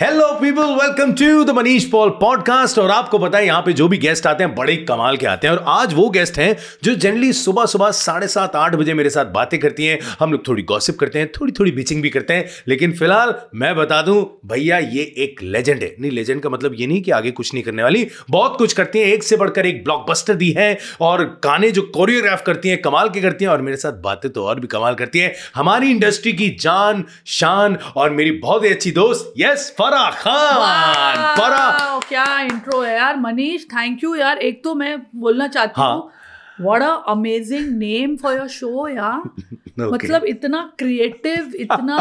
Hello people welcome to the Manish Paul podcast और आपको पता है यहाँ पे जो भी गेस्ट आते हैं बड़े कमाल के आते हैं और आज वो गेस्ट हैं जो जनरली सुबह सुबह साढ़े सात आठ बजे मेरे साथ बातें करती हैं हम लोग थोड़ी गॉसिप करते हैं थोड़ी थोड़ी बीचिंग भी करते हैं लेकिन फिलहाल मैं बता दूं भैया ये एक लेजेंड है नहीं लेजेंड का मतलब ये नहीं कि आगे कुछ नहीं करने वाली बहुत कुछ करती हैं एक से बढ़कर एक ब्लॉकबस्टर दी है और गाने जो कोरियोग्राफ करती हैं कमाल के करती हैं और मेरे साथ बातें तो और भी कमाल करती हैं हमारी इंडस्ट्री की जान शान और मेरी बहुत ही अच्छी दोस्त यस फरा खान फरा क्या इंट्रो है यार मनीष थैंक यू यार एक तो मैं बोलना चाहती हाँ। हूँ what a amazing name for your show यार मतलब इतना क्रिएटिव इतना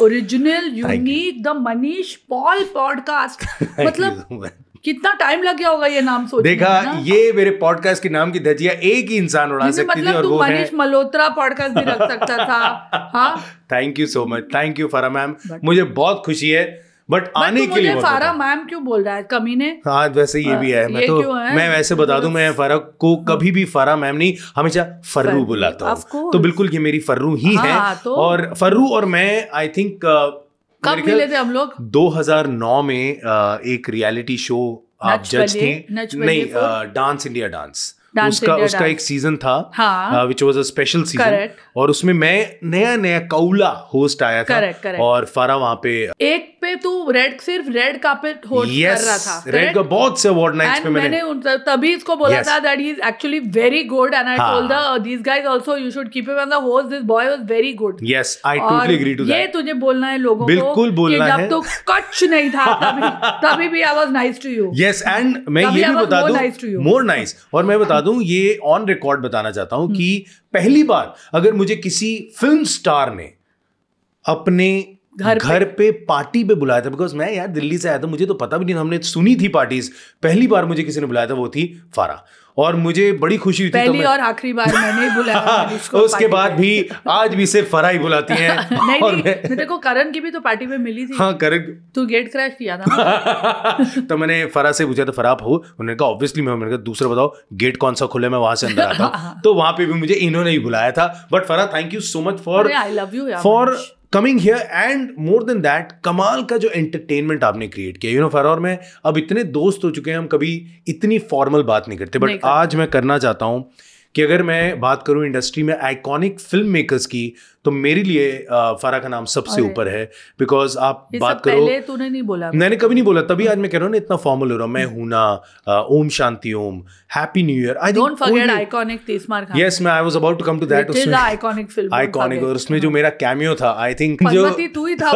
original unique the Manish Paul podcast मतलब कितना टाइम लग गया होगा ये नाम सोचने देखा ना? ये मेरे पॉडकास्ट के नाम की धजिया एक ही इंसान उड़ा सकती मतलब थी और वो है मनीष मल्होत्रा पॉडकास्ट भी रख सकता था हाँ thank you so much thank you Farah ma'am मुझे बहुत खुशी है बट आने के लिए फारा मैम क्यों बोल रहा है कमी ने हाँ वैसे ये हाँ, भी है मैं तो मैं वैसे बता दूं मैं फारा को हाँ। कभी भी फारा मैम नहीं हमेशा फर्रू बुलाता हूँ तो बिल्कुल ये मेरी फर्रू ही है हाँ, तो- और फर्रू और मैं आई थिंक कब मिले थे हम लोग 2009 में एक रियलिटी शो आप जज थे नहीं डांस इंडिया डांस उसका उसका एक सीजन था विच हाँ। वॉज अ स्पेशल सीजन और उसमें मैं नया नया कौला होस्ट आया था और फारा वहां पे एक पे तू रेड सिर्फ रेड कार्पेट होल्ड yes, कर रहा था रेड का बहुत से अवार्ड नाइट्स पे मैंने तभी इसको बोला yes. था that he is actually very good and I told the these guys also you should keep him on the host this boy was very good yes I totally agree to that ये तुझे बोलना है लोगों बिल्कुल को बिल्कुल बोलना है जब तो कच्छ नहीं था तभी तभी भी I was nice to you yes and मैं ये भी बता दूं मोर नाइस और मैं बता दूं ये ऑन रिकॉर्ड बताना चाहता हूं हम्म। कि पहली बार अगर मुझे किसी फिल्म स्टार ने अपने घर घर पे पार्टी पे बुलाया था बिकॉज मैं यार दिल्ली से आया था मुझे तो पता भी नहीं हमने सुनी थी पार्टीज पहली बार मुझे किसी ने बुलाया था वो थी फारा और मुझे बड़ी खुशी हुई थी तो पहली तो मैं... और आखिरी बार मैंने बुलाया हाँ, उसको उसके बाद भी आज भी सिर्फ फरा ही बुलाती है नहीं, और नहीं, मैं को करण की भी तो पार्टी में मिली थी हाँ करण तू गेट क्रैश किया था तो मैंने फरा से पूछा था तो फरा आप हो उन्होंने कहा ऑब्वियसली मैं मैंने कहा दूसरा बताओ गेट कौन सा खुले मैं वहां से अंदर आता हूँ तो वहां पे भी मुझे इन्होंने ही बुलाया था but Farah thank you so much for I love you for coming here and more than that कमाल का जो एंटरटेनमेंट आपने क्रिएट किया यू नो और में अब इतने दोस्त हो चुके हैं हम कभी इतनी फॉर्मल बात नहीं करते बट आज मैं करना चाहता हूँ कि अगर मैं बात करूँ इंडस्ट्री में आइकॉनिक फिल्म मेकर्स की तो मेरे लिए फारा का नाम सबसे ऊपर है बिकॉज आप बात करो पहले तूने नहीं बोला मैंने कभी नहीं बोला तभी आज मैं कह रहा हूँ ना इतना फॉर्मल हो रहा हूँ मैं हूं ना Om Shanti Om happy new year I don't forget iconic Tees Maar Khan yes मैं I was about to come to that उसमें आइकॉनिक फिल्म आइकॉनिक और उसमें जो मेरा कैमियो था आई थिंक जो तू ही था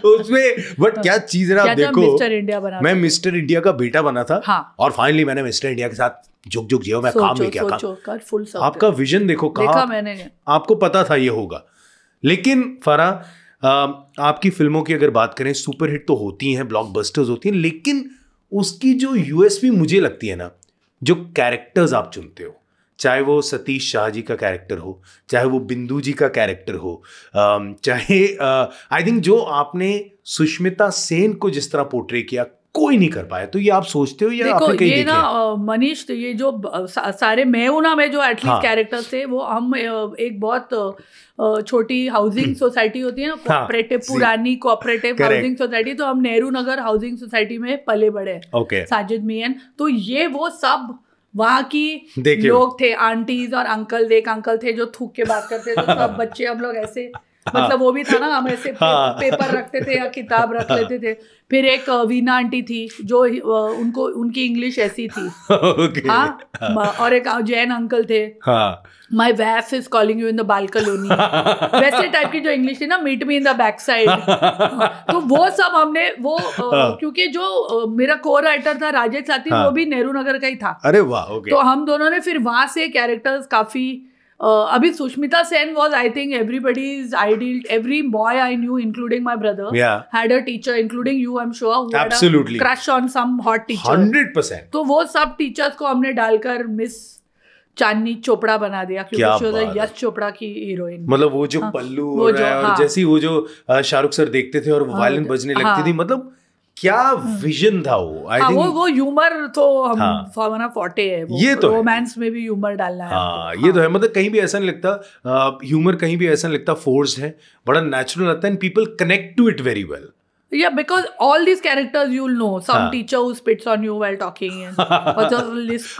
उसमें बट क्या चीज है आप देखो मैं मिस्टर इंडिया का बेटा बना था हाँ। और फाइनली मैंने मिस्टर इंडिया के साथ झुक झुक जियो मैं काम नहीं किया काम आपका विजन देखो कहा मैंने आपको पता था ये होगा लेकिन फरा आपकी फिल्मों की अगर बात करें सुपरहिट तो होती हैं ब्लॉकबस्टर्स होती हैं लेकिन उसकी जो यूएसपी मुझे लगती है ना जो कैरेक्टर्स आप चुनते हो चाहे वो सतीश शाह जी का कैरेक्टर हो चाहे वो बिंदु जी का कैरेक्टर हो चाहे आई थिंक जो आपने सुष्मिता सेन को जिस तरह पोर्ट्रे किया कोई नहीं कर पाया तो ये आप सोचते हो या देखो, आपने कहीं ये ना मनीष तो ये जो सा, सारे मैं हूं ना मैं जो एटलीस्ट हाँ. कैरेक्टर थे वो हम एक बहुत छोटी हाउसिंग सोसाइटी होती है ना कोऑपरेटिव हाँ, पुरानी कोऑपरेटिव हाउसिंग सोसाइटी तो हम नेहरू नगर हाउसिंग सोसाइटी में पले बड़े okay. साजिद मियन तो ये वो सब वहाँ की लोग थे आंटीज और अंकल देख अंकल थे जो थूक के बात करते थे तो सब बच्चे हम लोग ऐसे हाँ। मतलब वो भी था ना हम ऐसे हाँ। पेपर रखते थे या किताब रख हाँ। लेते थे फिर एक वीना आंटी थी जो उनको उनकी इंग्लिश ऐसी थी हाँ, हाँ। और एक जैन अंकल थे हाँ my wife is calling you in the बालकलोनी वैसे टाइप की जो इंग्लिश है ना meet me in the back side तो वो सब हमने वो क्योंकि जो मेरा को राइटर था राजेश साथी वो भी नेहरू नगर का ही था अरे वाह okay. तो हम दोनों ने फिर वहां से कैरेक्टर्स काफी Uh, अभी Sushmita Sen was I think everybody is ideal every boy I knew including my brother had a teacher including you I am sure crush on some hot teacher hundred percent तो वो सब टीचर्स को हमने डालकर miss चांदनी चोपड़ा बना दिया क्योंकि यश चोपड़ा की हीरोइन मतलब वो जो हाँ, पल्लू वो जो, हाँ, जैसी वो जो शाहरुख सर देखते थे और हाँ, वायलिन बजने लगती हाँ। थी मतलब क्या विजन था वो आई थिंक हाँ, वो ह्यूमर तो हम हाँ, फोटे है वो, ये तो रोमांस में भी ह्यूमर डालना हाँ, है हाँ, ये तो हाँ। है मतलब कहीं भी ऐसा नहीं लगता ह्यूमर कहीं भी ऐसा नहीं लगता फोर्स है बड़ा नेचुरल लगता है and people connect to it very well Yeah, because all these characters you'll know. Some हाँ. teacher who spits on you while talking and और जो lisp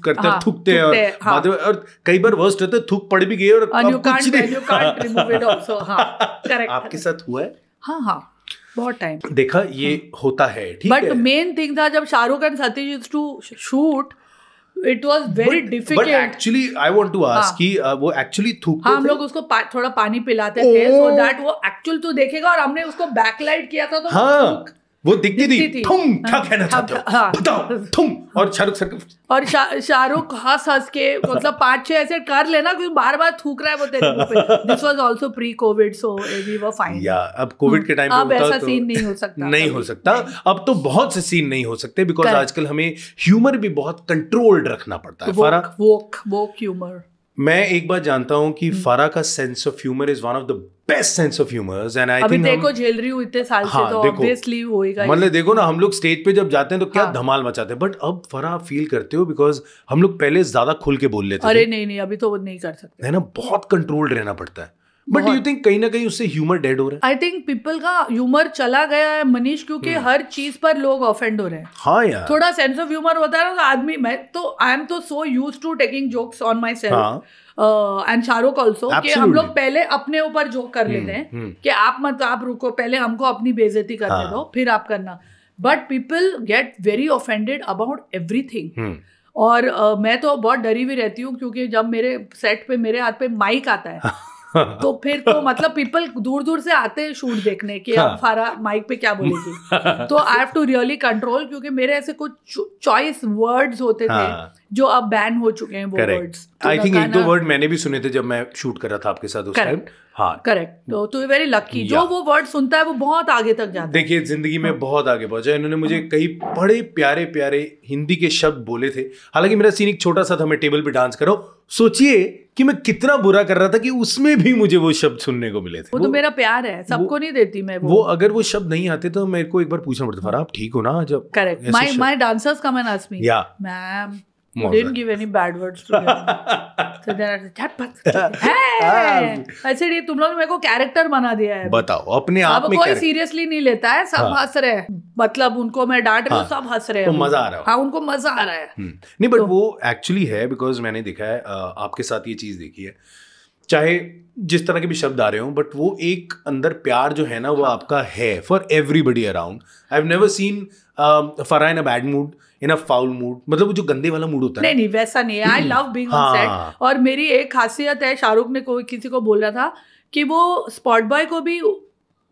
करते हैं. हाँ, थूकते हैं और हाँ. और कई बार वर्स्ट होते है थूक पड़ भी गई और and you can't, you can't remove it also. हाँ, correct. आपके साथ हुआ है? हाँ हाँ बहुत टाइम देखा ये हम्म. होता है ठीक बट मेन थिंग था जब Shahrukh and Satish to shoot it was very difficult actually I want to ask कि uh, वो एक्चुअली थूकते तो हाँ, हम लोग उसको पा, थोड़ा पानी पिलाते थे सो so दैट वो एक्चुअल तो देखेगा और हमने उसको बैकलाइट किया था तो हाँ. वो दिखती थी थुम क्या हाँ, कहना हाँ, चाहते हो हाँ। बताओ थुम और शाहरुख सर और शाहरुख हंस हंस के मतलब पांच छह ऐसे कर लेना क्योंकि बार बार थूक रहा है वो तेरे मुंह पे this was also pre covid so we were fine या अब कोविड के टाइम पे अब ऐसा सीन तो नहीं हो सकता नहीं हो सकता अब तो बहुत से सीन नहीं हो सकते बिकॉज आजकल हमें ह्यूमर भी बहुत कंट्रोल्ड रखना पड़ता है वोक वोक ह्यूमर मैं एक बात जानता हूँ कि फारा हम्म। का sense of humour is one of the best sense of humour and I think देखो झेल रही हूँ इतने साल हाँ, से तो ऑब्वियसली होएगा मतलब देखो ना हम लोग स्टेज पे जब जाते हैं तो क्या हाँ. धमाल मचाते हैं बट अब फरा फील करते हो बिकॉज हम लोग पहले ज्यादा खुल के बोल लेते अरे नहीं नहीं अभी तो नहीं कर सकते है ना बहुत कंट्रोल्ड रहना पड़ता है बट यू थिंक कहीं ना कहीं उससे ह्यूमर डेड हो रहा है आई थिंक पीपल का ह्यूमर चला गया है मनीष क्योंकि hmm. हर चीज पर लोग ऑफेंड हो रहे हैं हाँ यार थोड़ा सेंस ऑफ ह्यूमर होता है ना तो आदमी मैं तो आई एम तो so used to taking jokes on myself and Shahrukh also कि हम लोग पहले अपने ऊपर जोक कर hmm, लेते हैं hmm. कि आप मत आप रुको पहले हमको अपनी बेजती करने हाँ. दो फिर आप करना but people get very offended about everything और uh, मैं तो बहुत डरी हुई रहती हूँ क्योंकि जब मेरे सेट पे मेरे हाथ पे माइक आता है तो फिर तो मतलब पीपल दूर दूर से आते हैं शूट देखने के हाँ. फारा माइक पे क्या बोलेगी तो I have to really control क्योंकि मेरे ऐसे कुछ चॉइस वर्ड्स होते हाँ. थे जो अब बैन हो चुके हैं वो वर्ड्स आई थिंक एक दो वर्ड मैंने भी सुने थे जब मैं शूट कर रहा था आपके साथ उस टाइम हाँ करेक्ट तो तो वेरी लकी जो वो वर्ड सुनता है वो बहुत आगे तक जाता है देखिए जिंदगी में हाँ। बहुत आगे पहुंचा इन्होंने मुझे हाँ। कई बड़े प्यारे प्यारे हिंदी के शब्द बोले थे हालांकि मेरा सीन एक छोटा सा था मैं टेबल पे डांस करो सोचिए कि मैं कितना बुरा कर रहा था कि उसमें भी मुझे वो शब्द सुनने को मिले थे वो, तो वो तो मेरा प्यार है सबको नहीं देती मैं वो, वो अगर वो शब्द नहीं आते तो मेरे को एक बार पूछना पड़ता था आप ठीक हो ना जब करेक्ट माई माय डांसर्स का मैं आस्क मी या ma'am Mozart. Didn't give any bad words to them. so then I said, "Chat hey! हाँ। I said ये तुम लोग ने मेरे को कैरेक्टर बना दिया है बताओ अपने आप में कोई सीरियसली नहीं लेता है सब हाँ। हंस रहे हैं मतलब उनको मैं डांट रही हूँ हाँ। सब हंस रहे हैं तो मजा आ रहा है हाँ उनको मजा आ रहा है हम्म। नहीं बट तो- वो एक्चुअली है बिकॉज मैंने देखा है आपके साथ ये चीज देखी है चाहे जिस तरह के भी शब्द आ रहे हो बट वो एक अंदर प्यार जो है ना वो आपका है for everybody around I have never seen I Farah in a bad mood in a foul mood मतलब जो गंदे वाला मूड होता है नहीं नहीं वैसा नहीं I love being on set और मेरी एक खासियत है शाहरुख ने कोई किसी को बोल रहा था कि वो स्पॉट बॉय को भी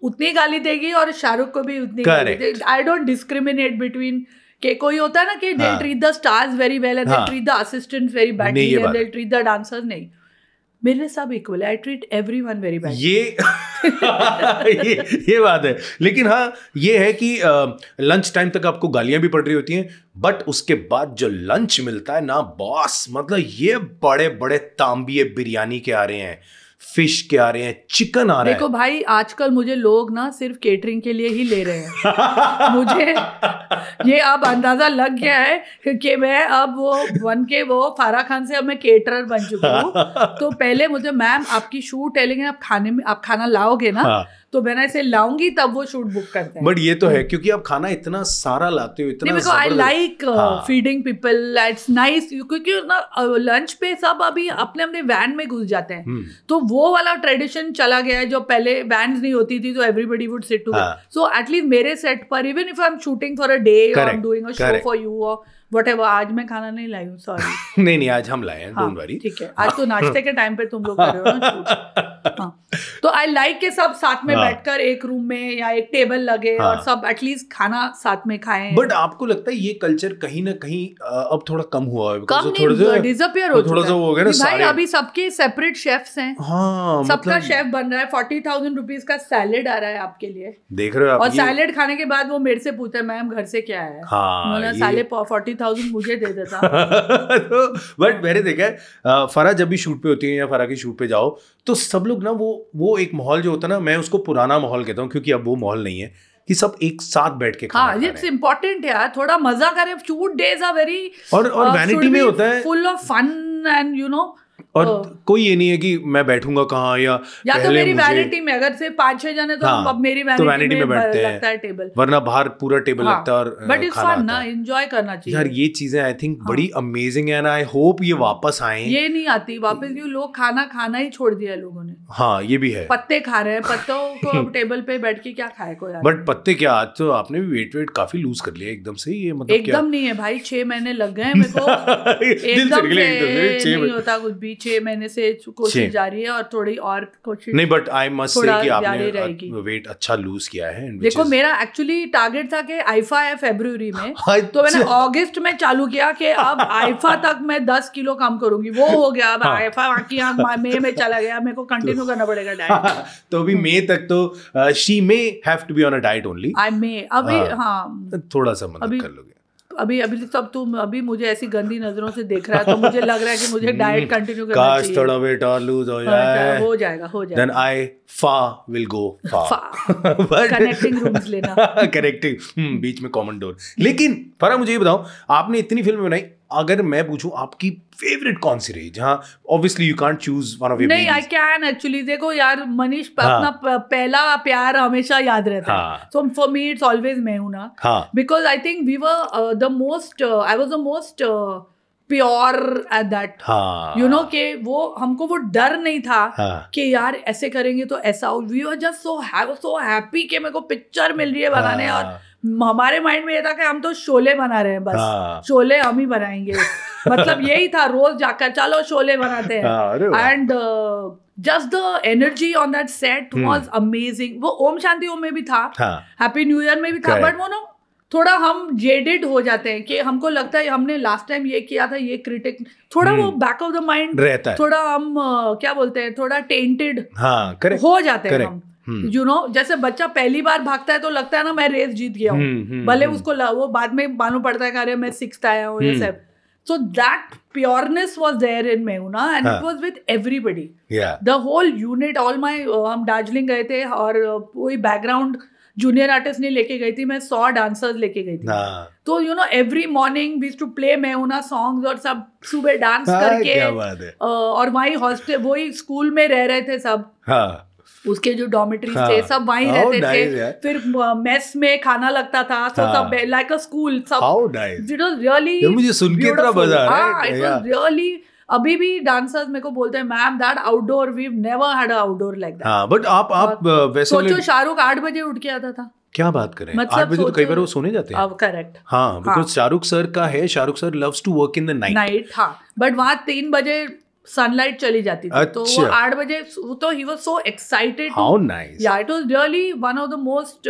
उतनी गाली देगी और शाहरुख को भी उतनी आई डोंट डिस्क्रिमिनेट बिटवीन के कोई होता है ना कि they treat the stars very well and they treat the assistants very badly and they treat the dancers नहीं मेरे सब equal I treat everyone very bad ये ये बात है लेकिन हाँ ये है कि लंच टाइम तक आपको गालियां भी पड़ रही होती हैं बट उसके बाद जो लंच मिलता है ना बॉस मतलब ये बड़े बड़े तांबिए बिरयानी के आ रहे हैं फिश के आ रहे हैं चिकन आ रहा है देखो भाई आजकल मुझे लोग ना सिर्फ केटरिंग के लिए ही ले रहे हैं मुझे ये अब अंदाजा लग गया है कि मैं अब वो वन के वो फारा खान से अब मैं केटरर बन चुका हूँ तो पहले मुझे मैम आपकी शूट है लेकिन आप खाने में आप खाना लाओगे ना हाँ। तो मैंने इसे लाऊंगी तब वो शूट बुक करते हैं बट ये तो, तो है क्योंकि आप खाना इतना सारा लाते हो इतना I like feeding people it's nice क्योंकि ना लंच पे सब अभी अपने अपने वैन में घुस जाते हैं hmm. तो वो वाला ट्रेडिशन चला गया है जो पहले वैन नहीं होती थी तो everybody would sit to so at least मेरे सेट पर even if I am shooting for a day I am doing a show for you और वट एवर आज मैं खाना नहीं लाई हूँ सॉरी नहीं नहीं आज हम लाए हैं डोंट हाँ, वरी ठीक है आज तो नाश्ते के टाइम पे तुम लोग कर रहे हो हाँ. तो आई लाइक के सब साथ में हाँ. बैठकर एक रूम में या एक टेबल लगे और सब एटलीस्ट खाना साथ में खाएं बट आपको लगता है ये कल्चर कहीं ना कहीं अब थोड़ा कम हुआ है कम थोड़ा डिसअपियर हो थोड़ा सा हो गया ना भाई अभी सबके सेपरेट शेफ्स हैं हाँ, सबका शेफ मतलब- बन रहा है फोर्टी थाउजेंड रुपीज का सैलेड आ रहा है आपके लिए देख रहे हो और सैलेड खाने के बाद वो मेरे से पूछता है मैम घर से क्या है सैलेड फोर्टी थाउजेंड मुझे दे देता तो बट मैंने देखा है फरा जब भी शूट पे होती है या फरा की शूट पे जाओ तो सब लोग ना वो वो एक माहौल जो होता है ना मैं उसको पुराना माहौल कहता हूँ क्योंकि अब वो माहौल नहीं है कि सब एक साथ बैठ के हाँ इट्स इम्पोर्टेंट यार थोड़ा मजा करें शूट डेज आर वेरी और और वैनिटी में होता है full of fun and you know और तो, कोई ये नहीं है कि मैं बैठूंगा कहाँ या या तो पहले तो मेरी वैनिटी में अगर से पांच छह जाने तो हाँ, अब मेरी वैनिटी, तो वैनिटी में, में बैठते हैं है टेबल वरना बाहर पूरा टेबल हाँ, लगता है और बट इट्स फन ना एंजॉय करना चाहिए यार ये चीजें आई थिंक हाँ। बड़ी अमेजिंग है ना आई होप ये हाँ। वापस आए ये नहीं आती वापस क्यों लोग खाना खाना ही छोड़ दिया लोगों ने हाँ ये भी है पत्ते खा रहे हैं पत्तों को टेबल पे बैठ के क्या खाए को बट पत्ते क्या आज तो आपने भी वेट वेट काफी लूज कर लिया एकदम से ये मतलब एकदम नहीं है भाई छह महीने लग गए मेरे को एकदम नहीं होता कुछ भी अभी छः महीने से कोशिश जा रही है और थोड़ी और कोशिश नहीं बट आई मस्ट से कि आपने वेट अच्छा लूज किया है देखो मेरा एक्चुअली टारगेट था कि आईफा है फेब्रुवरी में अच्छा। तो मैंने अगस्त में चालू किया कि अब आईफा तक मैं दस किलो कम करूंगी वो हो गया अब हाँ। आईफा बाकी मई में चला गया मेरे को कंटिन्यू तो करना पड़ेगा डाइट तो अभी मई तक तो she may have to be on a diet only I may अभी हाँ।, हाँ थोड़ा सा मदद कर लोगे अभी अभी तो अब तुम अभी मुझे ऐसी गंदी नजरों से देख रहा है तो मुझे लग रहा है कि मुझे डाइट कंटिन्यू करना चाहिए काश थोड़ा वेट और लूज हो हाँ, जाए हो जाएगा हो जाएगा देन आई फा विल गो फा कनेक्टिंग रूम्स लेना कनेक्टिंग hmm, बीच में कॉमन डोर लेकिन फरा मुझे ये बताओ आपने इतनी फिल्में बनाई अगर मैं पूछूं आपकी फेवरेट कौन सी रही जहाँ obviously you can't choose one of नहीं आई कैन एक्चुअली देखो यार मनीष हाँ. अपना पहला प्यार हमेशा याद रहता है so for me it's always मैं हूं ना because I think we were the most I was the most pure at that you know के वो हमको वो डर नहीं था हाँ. कि यार ऐसे करेंगे तो ऐसा we are just so so happy कि मेरे को पिक्चर मिल रही है बनाने हाँ. और हमारे माइंड में ये था कि हम तो शोले बना रहे हैं बस हाँ। शोले हम ही बनाएंगे मतलब यही था रोज जाकर चलो शोले बनाते हैं and just the energy on that set was amazing वो ओम शांति ओम में भी था हैप्पी न्यू ईयर में भी था बट वो ना थोड़ा हम जेडेड हो जाते हैं कि हमको लगता है हमने लास्ट टाइम ये किया था ये क्रिटिक थोड़ा वो बैक ऑफ द माइंड रहता है थोड़ा हम uh, क्या बोलते हैं थोड़ा टेंटेड हाँ, हो जाते हैं हम यू हम्म। नो know, जैसे बच्चा पहली बार भागता है तो लगता है ना मैं रेस जीत गया हूँ हम्म, हम्म, भले उसको वो बाद में मालूम पड़ता है अरे मैं सिक्स आया हूँ ये सब so that pureness was there in मेहुना and it was with everybody the whole unit all my हम दार्जिलिंग गए थे और वही बैकग्राउंड जूनियर आर्टिस्ट ने लेके गई थी मैं सौ डांसर्स लेके गई थी हाँ। तो यू नो एवरी मॉर्निंग बीज टू प्ले मैं ना सॉन्ग्स और सब सुबह डांस हाँ, करके uh, और वही हॉस्टल वही स्कूल में रह रहे थे सब हाँ। उसके जो डॉमेट्रीज हाँ, थे सब वहीं oh, रहते थे है? फिर मेस में खाना लगता था सो हाँ। सब लाइक अ स्कूल सब इट वाज रियली मुझे सुन के इतना मजा आ रहा है इट वाज रियली अभी भी डांसर्स मेरे को बोलते हैं ma'am that outdoor we never had outdoor like that हां बट आप आप वैसे सोचो शाहरुख 8 बजे उठ के आता था क्या बात करें मतलब आठ बजे तो कई बार वो सोने जाते हैं करेक्ट हाँ बिकॉज हाँ। शाहरुख सर का है Shahrukh sir loves to work in the night night हाँ बट वहाँ तीन बजे सनलाइट चली जाती थी तो वो अच्छा। आठ बजे तो he was so excited how nice या it was really one of the most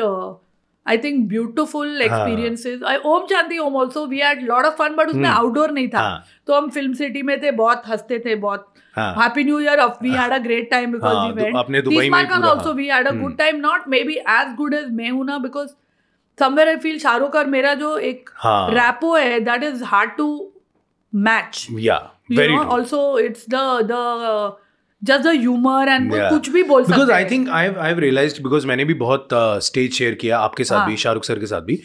I think beautiful experiences I Om Shanti Om also we had lot of fun but उसमें आउटडोर hmm। नहीं था हाँ। तो हम फिल्म सिटी में थे बहुत हंसते थे बहुत happy new year of we had a great time because we went this mark also we had a good time not maybe as good as मैं हूं ना because somewhere I feel Shahrukh और मेरा जो एक रैपो हाँ। है that is hard to match. Yeah, very. You know, also it's the the. Uh, just the humour and कुछ भी बोल because I think I I realise because मैंने भी बहुत स्टेज शेयर किया आपके साथ भी शाहरुख सर के साथ भी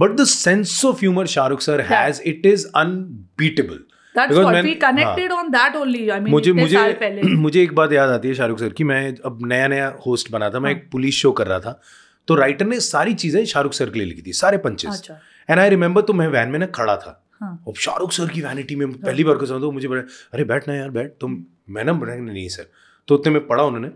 but the sense of humour Shahrukh sir has it is unbeatable मुझे मुझे मुझे एक बात याद आती है शाहरुख सर की मैं अब नया नया होस्ट बना था मैं हाँ। एक पुलिस शो कर रहा था तो राइटर ने सारी चीजें शाहरुख सर के लिए लिखी थी सारे पंचेस एंड आई रिमेम्बर तो मैं वैन में ना खड़ा था हाँ. शाहरुख सर की वैनिटी में हाँ। पहली बार को तो समझ मुझे बड़े अरे बैठ ना यार बैठ तुम मैं ना बनाएंगे नहीं सर तो उतने में पढ़ा उन्होंने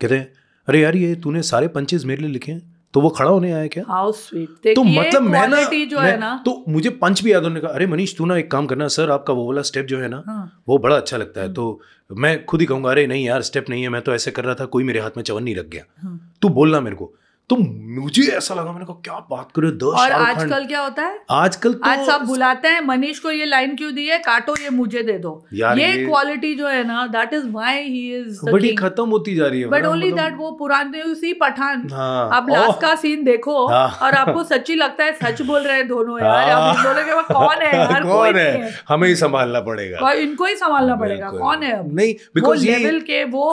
कहते हैं अरे यार ये तूने सारे पंचेज मेरे लिए लिखे हैं तो वो खड़ा होने आया क्या हाउ स्वीट तो मतलब मैं ना, जो मैं, है ना तो मुझे पंच भी याद होने का अरे मनीष तू ना एक काम करना सर आपका वो वाला स्टेप जो है ना हाँ। वो बड़ा अच्छा लगता है हम्म। तो मैं खुद ही कहूंगा अरे नहीं यार स्टेप नहीं है मैं तो ऐसे कर रहा था कोई मेरे हाथ में चवन नहीं रख गया हाँ। तू बोलना मेरे को तो मुझे ऐसा लगा मैंने कहा क्या बात करो दस और आजकल क्या होता है आजकल तो आज सब बुलाते हैं मनीष को ये लाइन क्यों दी है काटो ये मुझे दे दो ये, ये क्वालिटी जो है ना that is why he is बड़ी खत्म होती जा रही है बट ओनली दैट वो पुराने उसी पठान हाँ। आप लास्ट का सीन देखो हाँ। और आपको सच्ची लगता है सच बोल रहे हैं दोनों यार आप बोले हाँ। कि कौन है यार कौन है हमें ही संभालना पड़ेगा इनको ही संभालना पड़ेगा कौन है नहीं बिकॉज लेवल के वो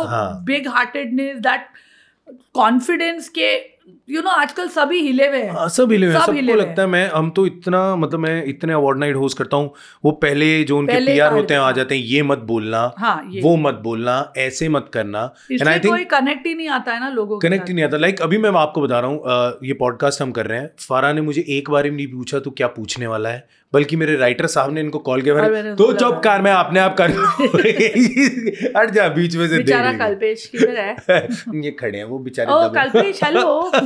बिग हार्टेडनेस दैट कॉन्फिडेंस के यू नो आजकल सभी हिले हुए हैं हाँ, सब हिले हुए हैं सबको लगता है मैं हम तो इतना मतलब मैं इतने अवार्ड नाइट होस्ट करता हूँ वो पहले जो उनके पीआर होते हैं आ जाते हैं ये मत बोलना हाँ, ये वो मत बोलना ऐसे मत करना एंड कनेक्ट ही नहीं आता है ना लोगों कनेक्ट ही नहीं आता लाइक अभी मैं आपको बता रहा हूँ ये पॉडकास्ट हम कर रहे हैं फारा ने मुझे एक बार नहीं पूछा तो क्या पूछने वाला है बल्कि मेरे राइटर साहब ने इनको कॉल किया तो चुप कार में आपने आप कर हट जा बीच में से बेचारा कल्पेश किधर है ये खड़े हैं वो बेचारे कल्पेश हेलो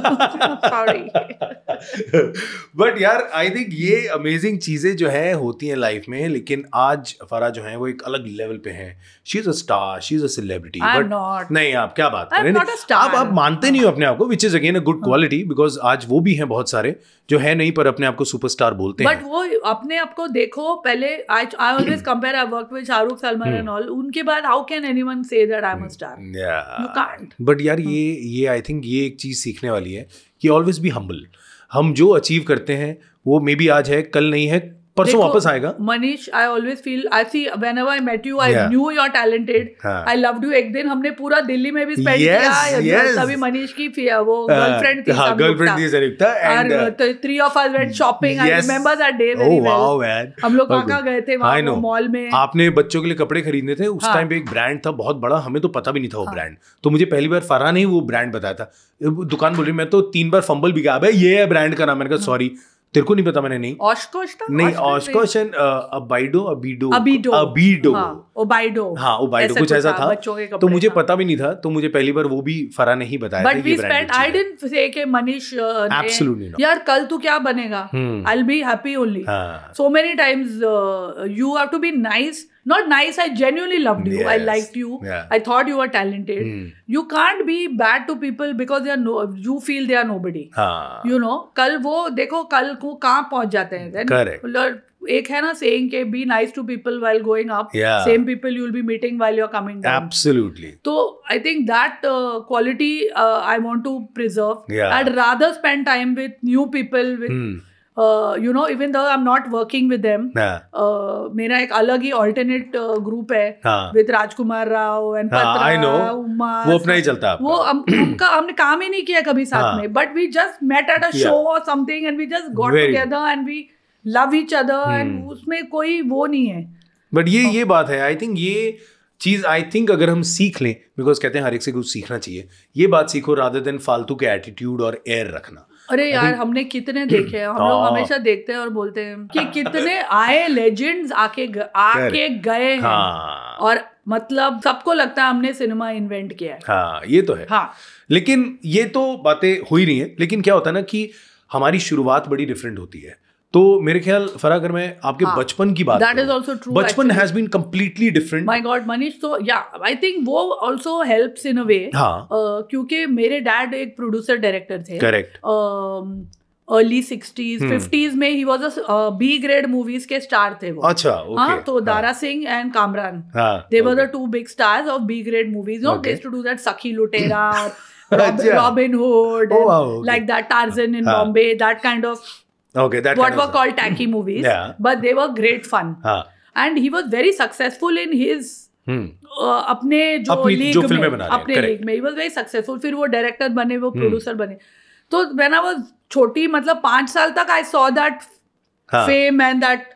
बट यार आई थिंक ये अमेजिंग चीज़ें जो है होती हैं लाइफ में लेकिन आज फरा जो है वो एक अलग लेवल पे हैं she is a star she is a celebrity but नहीं आप क्या बात कर रहे हैं आप आप मानते नहीं हो अपने आप को which is again a good quality because आज वो भी हैं बहुत सारे जो है नहीं पर अपने आप को सुपरस्टार बोलते हैं बट वो अपने आप को देखो पहले I I always compare I work with Shahrukh Salman and all उनके बाद how can anyone say that I am a star you can't but यार hmm. ये ये आई थिंक ये एक चीज सीखने वाली है कि ऑलवेज बी हम्बल हम जो अचीव करते हैं वो मे बी आज है कल नहीं है परसों वापस आएगा Manish I always feel I see whenever I met you I knew your talented I love you एक दिन हमने पूरा दिल्ली में भी स्पेंड yes, किया yes. तभी मनीष की वो गर्लफ्रेंड हाँ, थी हाँ, गर्लफ्रेंड थी Sanyukta and three of us went shopping I remember that day very well हम लोग कहां गए थे वहां मॉल में आपने बच्चों के लिए कपड़े खरीदने थे उस टाइम हाँ। पे एक ब्रांड था बहुत बड़ा हमें तो पता भी नहीं था वो ब्रांड तो मुझे पहली बार फरहान ही वो ब्रांड बताया था दुकान बोल रही मैं तो तीन बार फंबल भी गया ये है ब्रांड का नाम मैंने कहा सॉरी तेरे को नहीं पता मैंने नहीं ऑशकोश था नहीं ऑशकोश एंड uh, अबाइडो अबीडो अबीडो अबीडो हाँ, ओबाइडो हाँ ओबाइडो कुछ ऐसा था तो मुझे पता भी नहीं था तो मुझे पहली बार वो भी फरा नहीं बताया but we spent I didn't say के मनीष एब्सोल्युटली uh, नॉट यार कल तू क्या बनेगा I will be happy only so many times you have to be nice not nice i genuinely loved you i liked you i thought you were talented hmm. you can't be bad to people because they are no you feel they are nobody ah. you know kal wo dekho kal ko kahan pahunch jate hain then ek hai na saying ke be nice to people while going up yeah. same people you will be meeting while you are coming down absolutely so i think that uh, quality uh, i want to preserve yeah. i'd rather spend time with new people with hmm. You know even the I am not working with them मेरा एक अलग ही alternate group uh, है with Rajkumar Rao and I know वो अपना ही चलता वो उनका हमने काम ही नहीं किया कभी साथ हाँ. में but we just met at a show और something and we just got together and we love each other and उसमें कोई वो नहीं है बट ये ये बात है आई थिंक ये चीज़ आई थिंक अगर हम सीख लें बिकॉज कहते हैं हर एक से कुछ सीखना चाहिए ये बात सीखो राधर देन फालतू के एटीट्यूड और एयर रखना अरे यार हमने कितने देखे हैं हम लोग हमेशा देखते हैं और बोलते हैं कि कितने आए लेजेंड्स आके ग, आके गए हैं हाँ। और मतलब सबको लगता है हमने सिनेमा इन्वेंट किया है हाँ ये तो है हाँ लेकिन ये तो बातें हो ही रही है लेकिन क्या होता है ना कि हमारी शुरुआत बड़ी डिफरेंट होती है तो मेरे ख्याल फरा अगर मैं आपके हाँ, बचपन की बात दैट इज ऑल्सो ट्रू बचपन has been completely different my God Manish तो या आई थिंक वो also help in a way क्योंकि मेरे डैड एक प्रोड्यूसर डायरेक्टर थे करेक्ट अर्ली सिक्सटीज फिफ्टीज में ही was a B grade movies के स्टार थे वो अच्छा हाँ, okay, तो हाँ तो Dara Singh and Kamran they were the two big stars of B grade movies no to do that Sakhi Lutera Robin Hood, oh, wow, okay. like that Tarzan in हाँ. Bombay, that kind of Okay, that what were called tacky movies. Yeah. But they were great fun. Haan. And he was very successful in his अपने जो league जो में, बना अपने league में ही was very successful फिर वो डायरेक्टर बने वो प्रोड्यूसर बने तो मैन आई वॉज छोटी मतलब पांच साल तक I saw that fame and that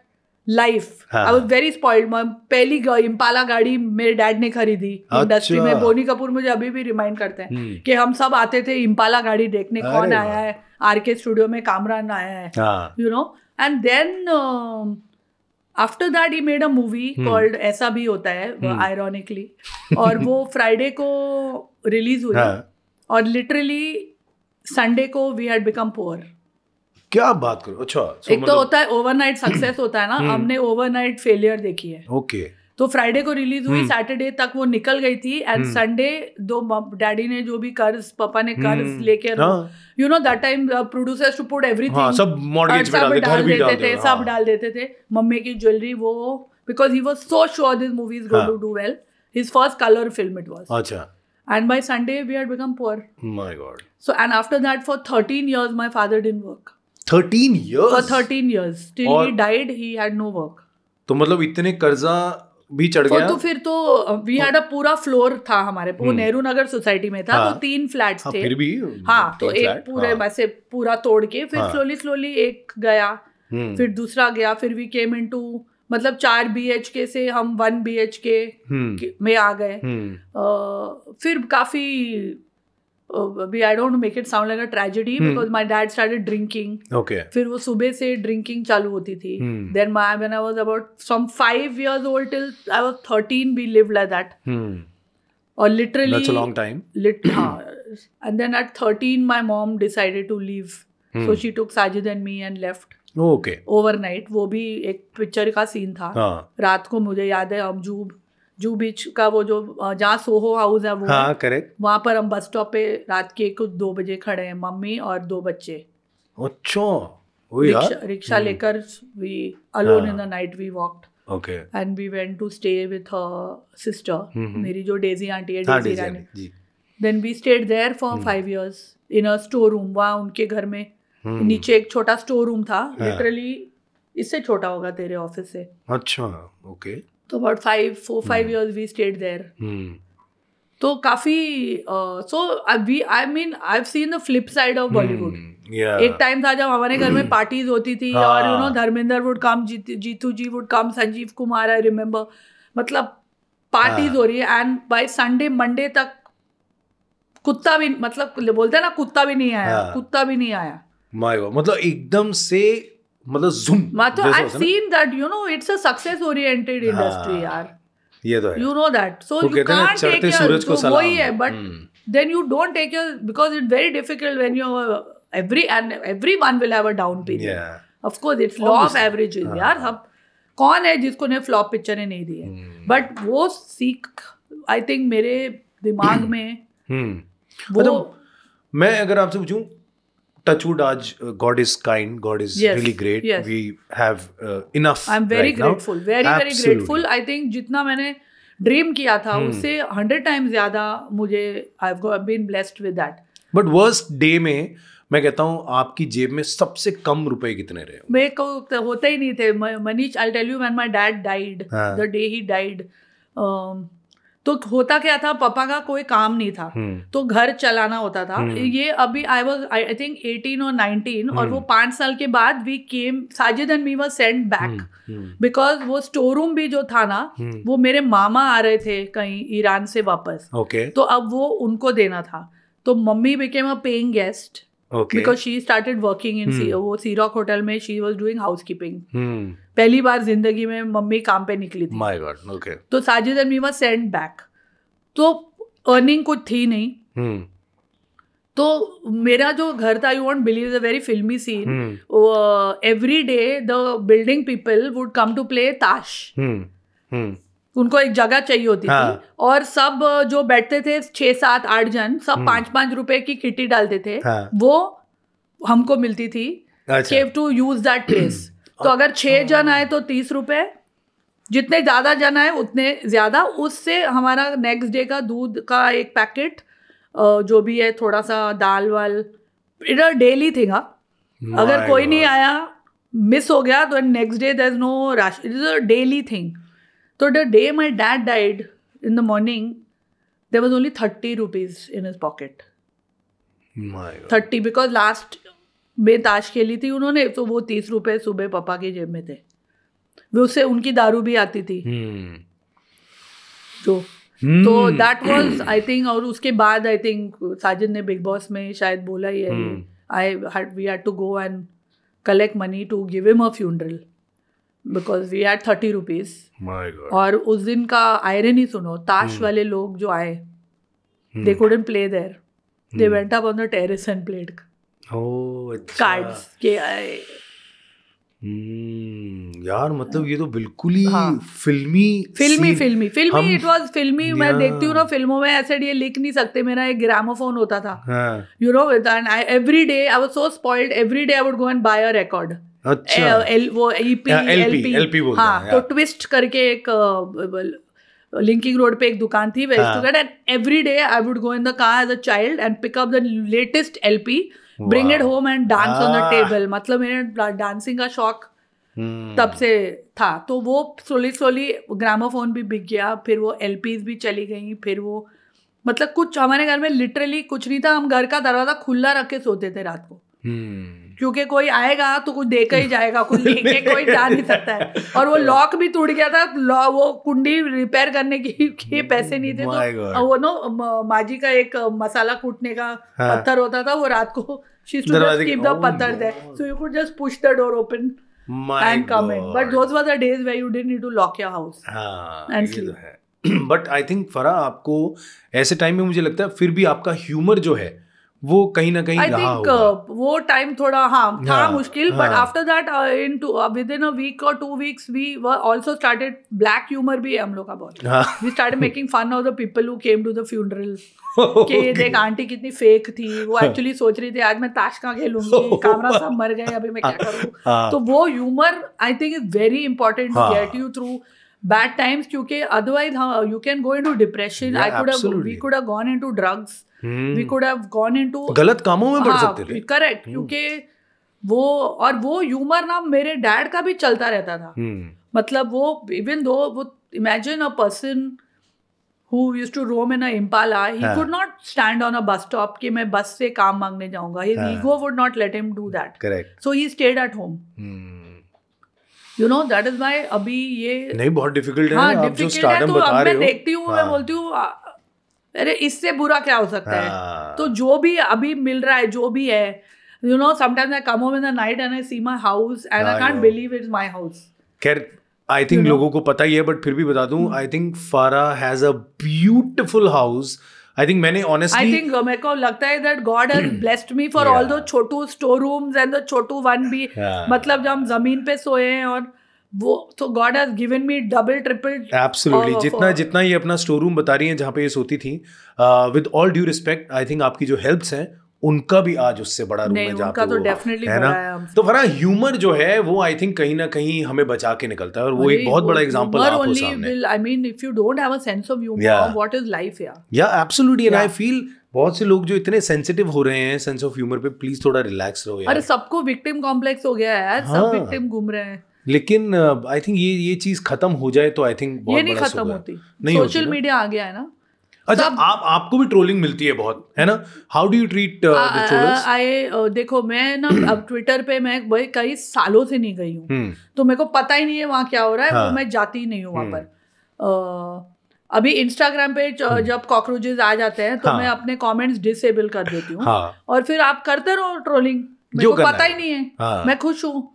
life I was very spoiled ma'am पहली इम्पाला गाड़ी मेरे डैड ने खरीदी इंडस्ट्री अच्छा। में बोनी कपूर मुझे अभी भी रिमाइंड करते हैं हम्म। कि हम सब आते थे इम्पाला गाड़ी देखने कौन आया है आर के स्टूडियो में कामरान आया है you know and then after that he made a movie called Aisa Bhi होता है आयरॉनिकली हम्म। और वो फ्राइडे को रिलीज हुई हाँ। और लिटरली संडे को वी हैड बिकम पुअर क्या बात करो अच्छा so एक तो मतलब... तो होता है ओवरनाइट सक्सेस होता है ना हम्म। हमने ओवरनाइट फेलियर देखी है ओके okay. तो फ्राइडे को रिलीज हुई सैटरडे हम्म। तक वो निकल गई थी एंड संडे हम्म। दो डैडी ने जो भी कर्ज पापा ने कर्ज लेके you know that time producers to put everything सब मॉर्गेज पे डाल, डाल देते डाल थे हाँ। सब डाल देते थे मम्मी की ज्वेलरी वो because he was so sure this movie is going to do well his first colour film it was अच्छा and by Sunday we had become poor my God so and after that for 13 years my father didn't work thirteen thirteen years he died he had no work तो मतलब इतने कर्जा भी चढ़ गया तो फिर तो वी हैड अ पूरा फ्लोर था हमारे वो हम्म। नेहरू नगर सोसाइटी में था तो हाँ, तो तीन फ्लैट हाँ, थे फिर भी हाँ तो एक पूरे हाँ, वैसे पूरा तोड़ के फिर स्लोली हाँ, स्लोली एक गया हम्म। फिर दूसरा गया फिर वी केम इन टू मतलब चार बी एच के से हम वन बी एच के में आ गए हम्म। फिर काफी अभी I don't make it sound like a tragedy because my dad started drinking okay फिर वो सुबह से ड्रिंकिंग चालू होती थी then my when I was about from five years old till I was thirteen we live like that और literally that's a long time and then at thirteen my mom decided to leave so she took Sajid and me and left okay overnight वो भी एक picture का scene था हाँ. रात को मुझे याद है अमजूब जू बीच का वो जो जहाँ सोहो हाउस है वो हाँ, करेक्ट वहाँ पर हम बस स्टॉप पे रात के कुछ दो बजे खड़े हैं मम्मी और दो बच्चे अच्छा रिक्शा हम्म। लेकर we alone in the night we walk okay and we went to stay with sister मेरी जो डेजी आंटी है डेजी हाँ, Rani then we stayed there for five years in a store room वहाँ उनके घर में hmm. नीचे एक छोटा स्टोर रूम था लिटरली हाँ। yeah. इससे छोटा होगा तेरे ऑफिस से अच्छा ओके तो about five four five years we stayed there तो काफी सो अभी I mean I have seen the flip side of Bollywood Yeah. एक टाइम था जब हमारे घर में पार्टीज hmm. होती थी हाँ. और you know Dharmendra would come Jeetu ji would come Sanjeev Kumar I remember मतलब पार्टीज हाँ. हो रही है एंड बाय संडे मंडे तक कुत्ता भी मतलब बोलते हैं ना कुत्ता भी नहीं आया हाँ. कुत्ता भी नहीं आया माय गॉड मतलब एकदम से मतलब मतलब I seen that you know it's a success oriented industry यार ये तो है you know that so you can't take सूरज को सलाम वही है but then you don't take your because it's very difficult when you every and everyone will have a down period of course it's law of average यार सब कौन है जिसको ने फ्लॉप पिक्चर नहीं दी है बट वो सीख आई थिंक मेरे दिमाग में हम्म। वो मतलब मैं अगर आपसे पूछूं touchwood aaj uh, god is kind god is yes, really great yes. we have uh, enough i'm very right grateful now. very Absolutely. very grateful i think jitna maine dream किया था hmm. उससे hundred time ज्यादा मुझे I been blessed with that but worst day में मैं कहता हूँ आपकी जेब में सबसे कम रुपए कितने रहे मेरे को होते ही नहीं थे Manish I tell you when my dad died the day he died तो होता क्या था पापा का कोई काम नहीं था हम्म। तो घर चलाना होता था हम्म। ये अभी I was I think eighteen और नाइनटीन और वो हम्म। पांच साल के बाद we came Sajid and me was send back because वो स्टोर रूम भी जो था ना वो मेरे मामा आ रहे थे कहीं ईरान से वापस okay. तो अब वो उनको देना था तो मम्मी became a paying guest because she started working in वो सीरॉक होटल में she was doing house keeping पहली बार जिंदगी में मम्मी काम पे निकली थी माई गॉड ओके तो साजिद एंड मीमा सेंड बैक तो अर्निंग कुछ थी नहीं hmm. तो मेरा जो घर था you won't believe a very filmi scene every day the building people would come to play taash उनको एक जगह चाहिए होती हाँ. थी और सब जो बैठते थे छः सात आठ जन सब हम्म। पाँच पाँच रुपए की किटी डालते थे हाँ. वो हमको मिलती थी save to use that place तो अगर छः हाँ। जन आए तो तीस रुपये जितने ज़्यादा जन आए उतने ज़्यादा उससे हमारा नेक्स्ट डे का दूध का एक पैकेट जो भी है थोड़ा सा दाल वाल इधर डेली थिंग अगर कोई नहीं आया मिस हो गया तो next day though is no ration is a daily thing तो the day my dad died in the morning there was only thirty rupees in his pocket thirty because last में ताश खेली थी उन्होंने तो वो तीस रुपए सुबह पापा के जेब में थे वे उससे उनकी दारू भी आती थी हम्म। तो दैट वॉज आई थिंक और उसके बाद आई थिंक साजिद ने बिग बॉस में शायद बोला ही है I we had to go and collect money to give him a funeral because we had thirty rupees और उस दिन का आयरन ही सुनो ताश hmm. वाले लोग जो आए they couldn't play there they went up on the terrace and played cards के आए Hmm, यार मतलब ये तो बिल्कुल ही हाँ। फिल्मी फिल्मी फिल्मी फिल्मी इट वाज फिल्मी मैं देखती हूँ ना फिल्मों में ऐसे ये लिख नहीं सकते मेरा एक ग्रामोफोन होता था you know and I every day I was so spoiled every day I would go and buy a record अच्छा एल, एल वो ईपी एलपी एलपी बोलते हाँ तो ट्विस्ट करके एक लिंकिंग रोड पे एक दुकान थी way to get and every day I would go in the car as a child and pick up the latest LP bring it home and dance on the table मतलब मेरे dancing का शौक Hmm. तब से था तो वो slowly slowly gramophone भी बिक गया फिर वो एल भी चली गई फिर वो मतलब कुछ हमारे घर में लिटरली कुछ नहीं था हम घर का दरवाज़ा खुला रख के सोते थे रात को hmm. क्योंकि कोई आएगा तो कुछ देकर ही जाएगा कुछ लेके कोई जा नहीं सकता है और वो लॉक भी टूट गया था वो कुंडी रिपेयर करने की, पैसे नहीं थे तो वो नो माजी का एक मसाला कूटने का हाँ. पत्थर होता था वो रात को oh पत्थर दे so you could just push the door open and come in but those was the days where you didn't need to lock your house and sleep but I think Farah आपको ऐसे टाइम में मुझे लगता है फिर भी आपका ह्यूमर जो है वो कहीं ना कहीं आई थिंक uh, वो टाइम थोड़ा हाँ था हाँ, मुश्किल but after that in two within a week और two weeks we also started black humour भी है हम लोग का बहुत we started making fun of the people who came to the funeral के देख आंटी कितनी फेक थी वो एक्चुअली हाँ। सोच रही थी आज मैं ताश कहाँ खेलूंगी कैमरा सब मर गए अभी मैं क्या करूँ हाँ। हाँ। तो वो humour I think is very important to get you through bad times क्योंकि otherwise you can go into depression I could we could gone into drugs we could have gone into गलत कामों में पड़ हाँ, सकते थे correct हम्म। क्योंकि वो और वो ह्यूमर ना मेरे डैड का भी चलता रहता था हम्म। मतलब वो इवन दो वो imagine a person who use to roam in a Impala he could not stand on a bus stop कि मैं बस से काम मांगने जाऊंगा his ego would not let him do that correct so he stayed at home you know that is my अभी ये नहीं बहुत डिफिकल्ट है हाँ, आप जो स्टार्डम तो बता रहे हो मैं देखती हूँ मैं हाँ। बोलती हूँ अरे इससे बुरा क्या हो सकता है हाँ। तो जो भी अभी मिल रहा है जो भी है you know sometimes I come home in the night and I see my house and I can't believe it's my house खैर आई थिंक लोगों को पता ही है बट फिर भी बता दूं I think Farah has a house I think मैंने ऑनेस्टली आई थिंक मेरे को लगता है that God has blessed me for all those छोटू स्टोर रूम्स एंड द छोटू वन भी मतलब जब हम जमीन पे सोए हैं और वो तो God has given me double triple absolutely जितना जितना ये अपना स्टोर रूम बता रही हैं जहां पे ये सोती थी with all due respect I think आपकी जो हेल्प्स हैं उनका भी आज उससे बड़ा रूम है जहाँ पे तो डेफिनेटली है ना तो वरा ह्यूमर जो है वो आई थिंक कहीं ना कहीं हमें बचा के निकलता है और वो एक बहुत बड़ा एग्जांपल आप हो सामने I mean if you don't have a sense of humour what is life यार या एब्सोल्युटली एंड आई फील बहुत से लोग जो इतने सेंसिटिव हो रहे हैं सेंस ऑफ ह्यूमर पे प्लीज थोड़ा रिलैक्स रहो यार अरे सबको विक्टिम कॉम्प्लेक्स हो गया है यार सब विक्टिम हाँ। घूम रहे हैं लेकिन आई uh, थिंक ये ये चीज खत्म हो जाए तो आई थिंक ये नहीं खत्म होती नहीं सोशल मीडिया आ गया है ना अच्छा आप आपको भी ट्रोलिंग मिलती है बहुत है ना how do you treat I देखो मैं ना अब ट्विटर पे मैं भाई कई सालों से नहीं गई हूँ हम्म। तो मेरे को पता ही नहीं है वहाँ क्या हो रहा है हाँ. मैं जाती ही नहीं हूँ वहाँ हम्म। पर आ, अभी इंस्टाग्राम पे हम्म। जब कॉकरोचेज आ जाते हैं तो हाँ. मैं अपने कमेंट्स डिसेबल कर देती हूँ हाँ. और फिर आप करते रहो ट्रोलिंग मेरे को पता ही नहीं है हाँ। मैं खुश हूँ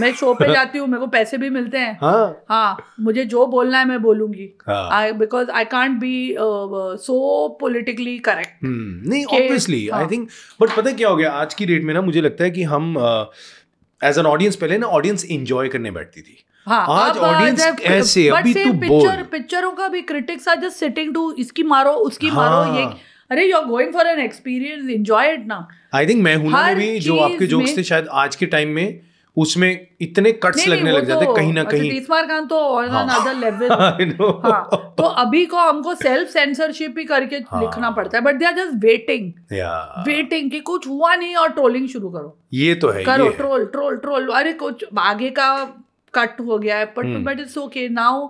मैं शो पे जाती हूँ मेरे को पैसे भी मिलते हैं हाँ हाँ मुझे जो बोलना है मैं बोलूंगी because I can't be so politically correct नहीं ऑब्वियसली आई थिंक बट पता क्या हो गया आज की डेट में ना मुझे लगता है कि हम एज एन ऑडियंस पहले ना ऑडियंस इंजॉय करने बैठती थी हाँ, आज ऑडियंस uh, ऐसे अभी तू पिक्चर पिक्चरों का भी critics are just sitting to इसकी मारो उसकी हाँ, मारो ये अरे you are going for an experience enjoy it ना आई थिंक मैं हूं भी जो आपके जोक्स थे शायद आज के टाइम में उसमें इतने कट्स लगने लग जाते तो, कहीं ना कहीं इस्मार खान तो और अनदर लेवल हाँ तो अभी को हमको सेल्फ सेंसरशिप ही करके हाँ, लिखना पड़ता है but they are just waiting waiting कि कुछ हुआ नहीं और ट्रोलिंग शुरू करो ये तो है करो ट्रोल ट्रोल ट्रोल अरे कुछ आगे का कट हो गया है but but it's okay now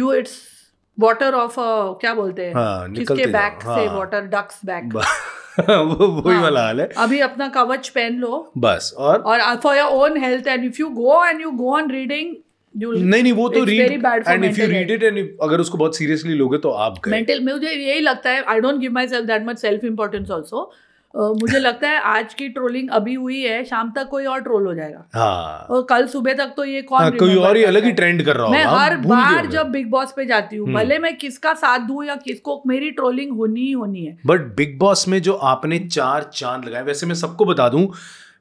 you it's water off क्या बोलते हैं हाँ, किसके बैक से वाटर डक्स बैक वो वही हाँ, वाला हाल है अभी अपना कवच पहन लो बस और और for your own health and if you go and you go on reading नहीं नहीं वो तो read and if you read it and अगर उसको बहुत सीरियसली लोगे तो आप मेंटल मुझे यही लगता है I don't give myself that much self importance also मुझे लगता है आज की ट्रोलिंग अभी हुई है शाम तक कोई और ट्रोल हो जाएगा हाँ। और कल सुबह तक तो ये कौन हाँ, कोई और ही अलग ही ट्रेंड कर रहा मैं हर बार जब बिग बॉस पे जाती हूँ हम्म। भले मैं किसका साथ दू या किसको मेरी ट्रोलिंग होनी ही होनी है बट बिग बॉस में जो आपने हम्म। चार चांद लगाए वैसे मैं सबको बता दू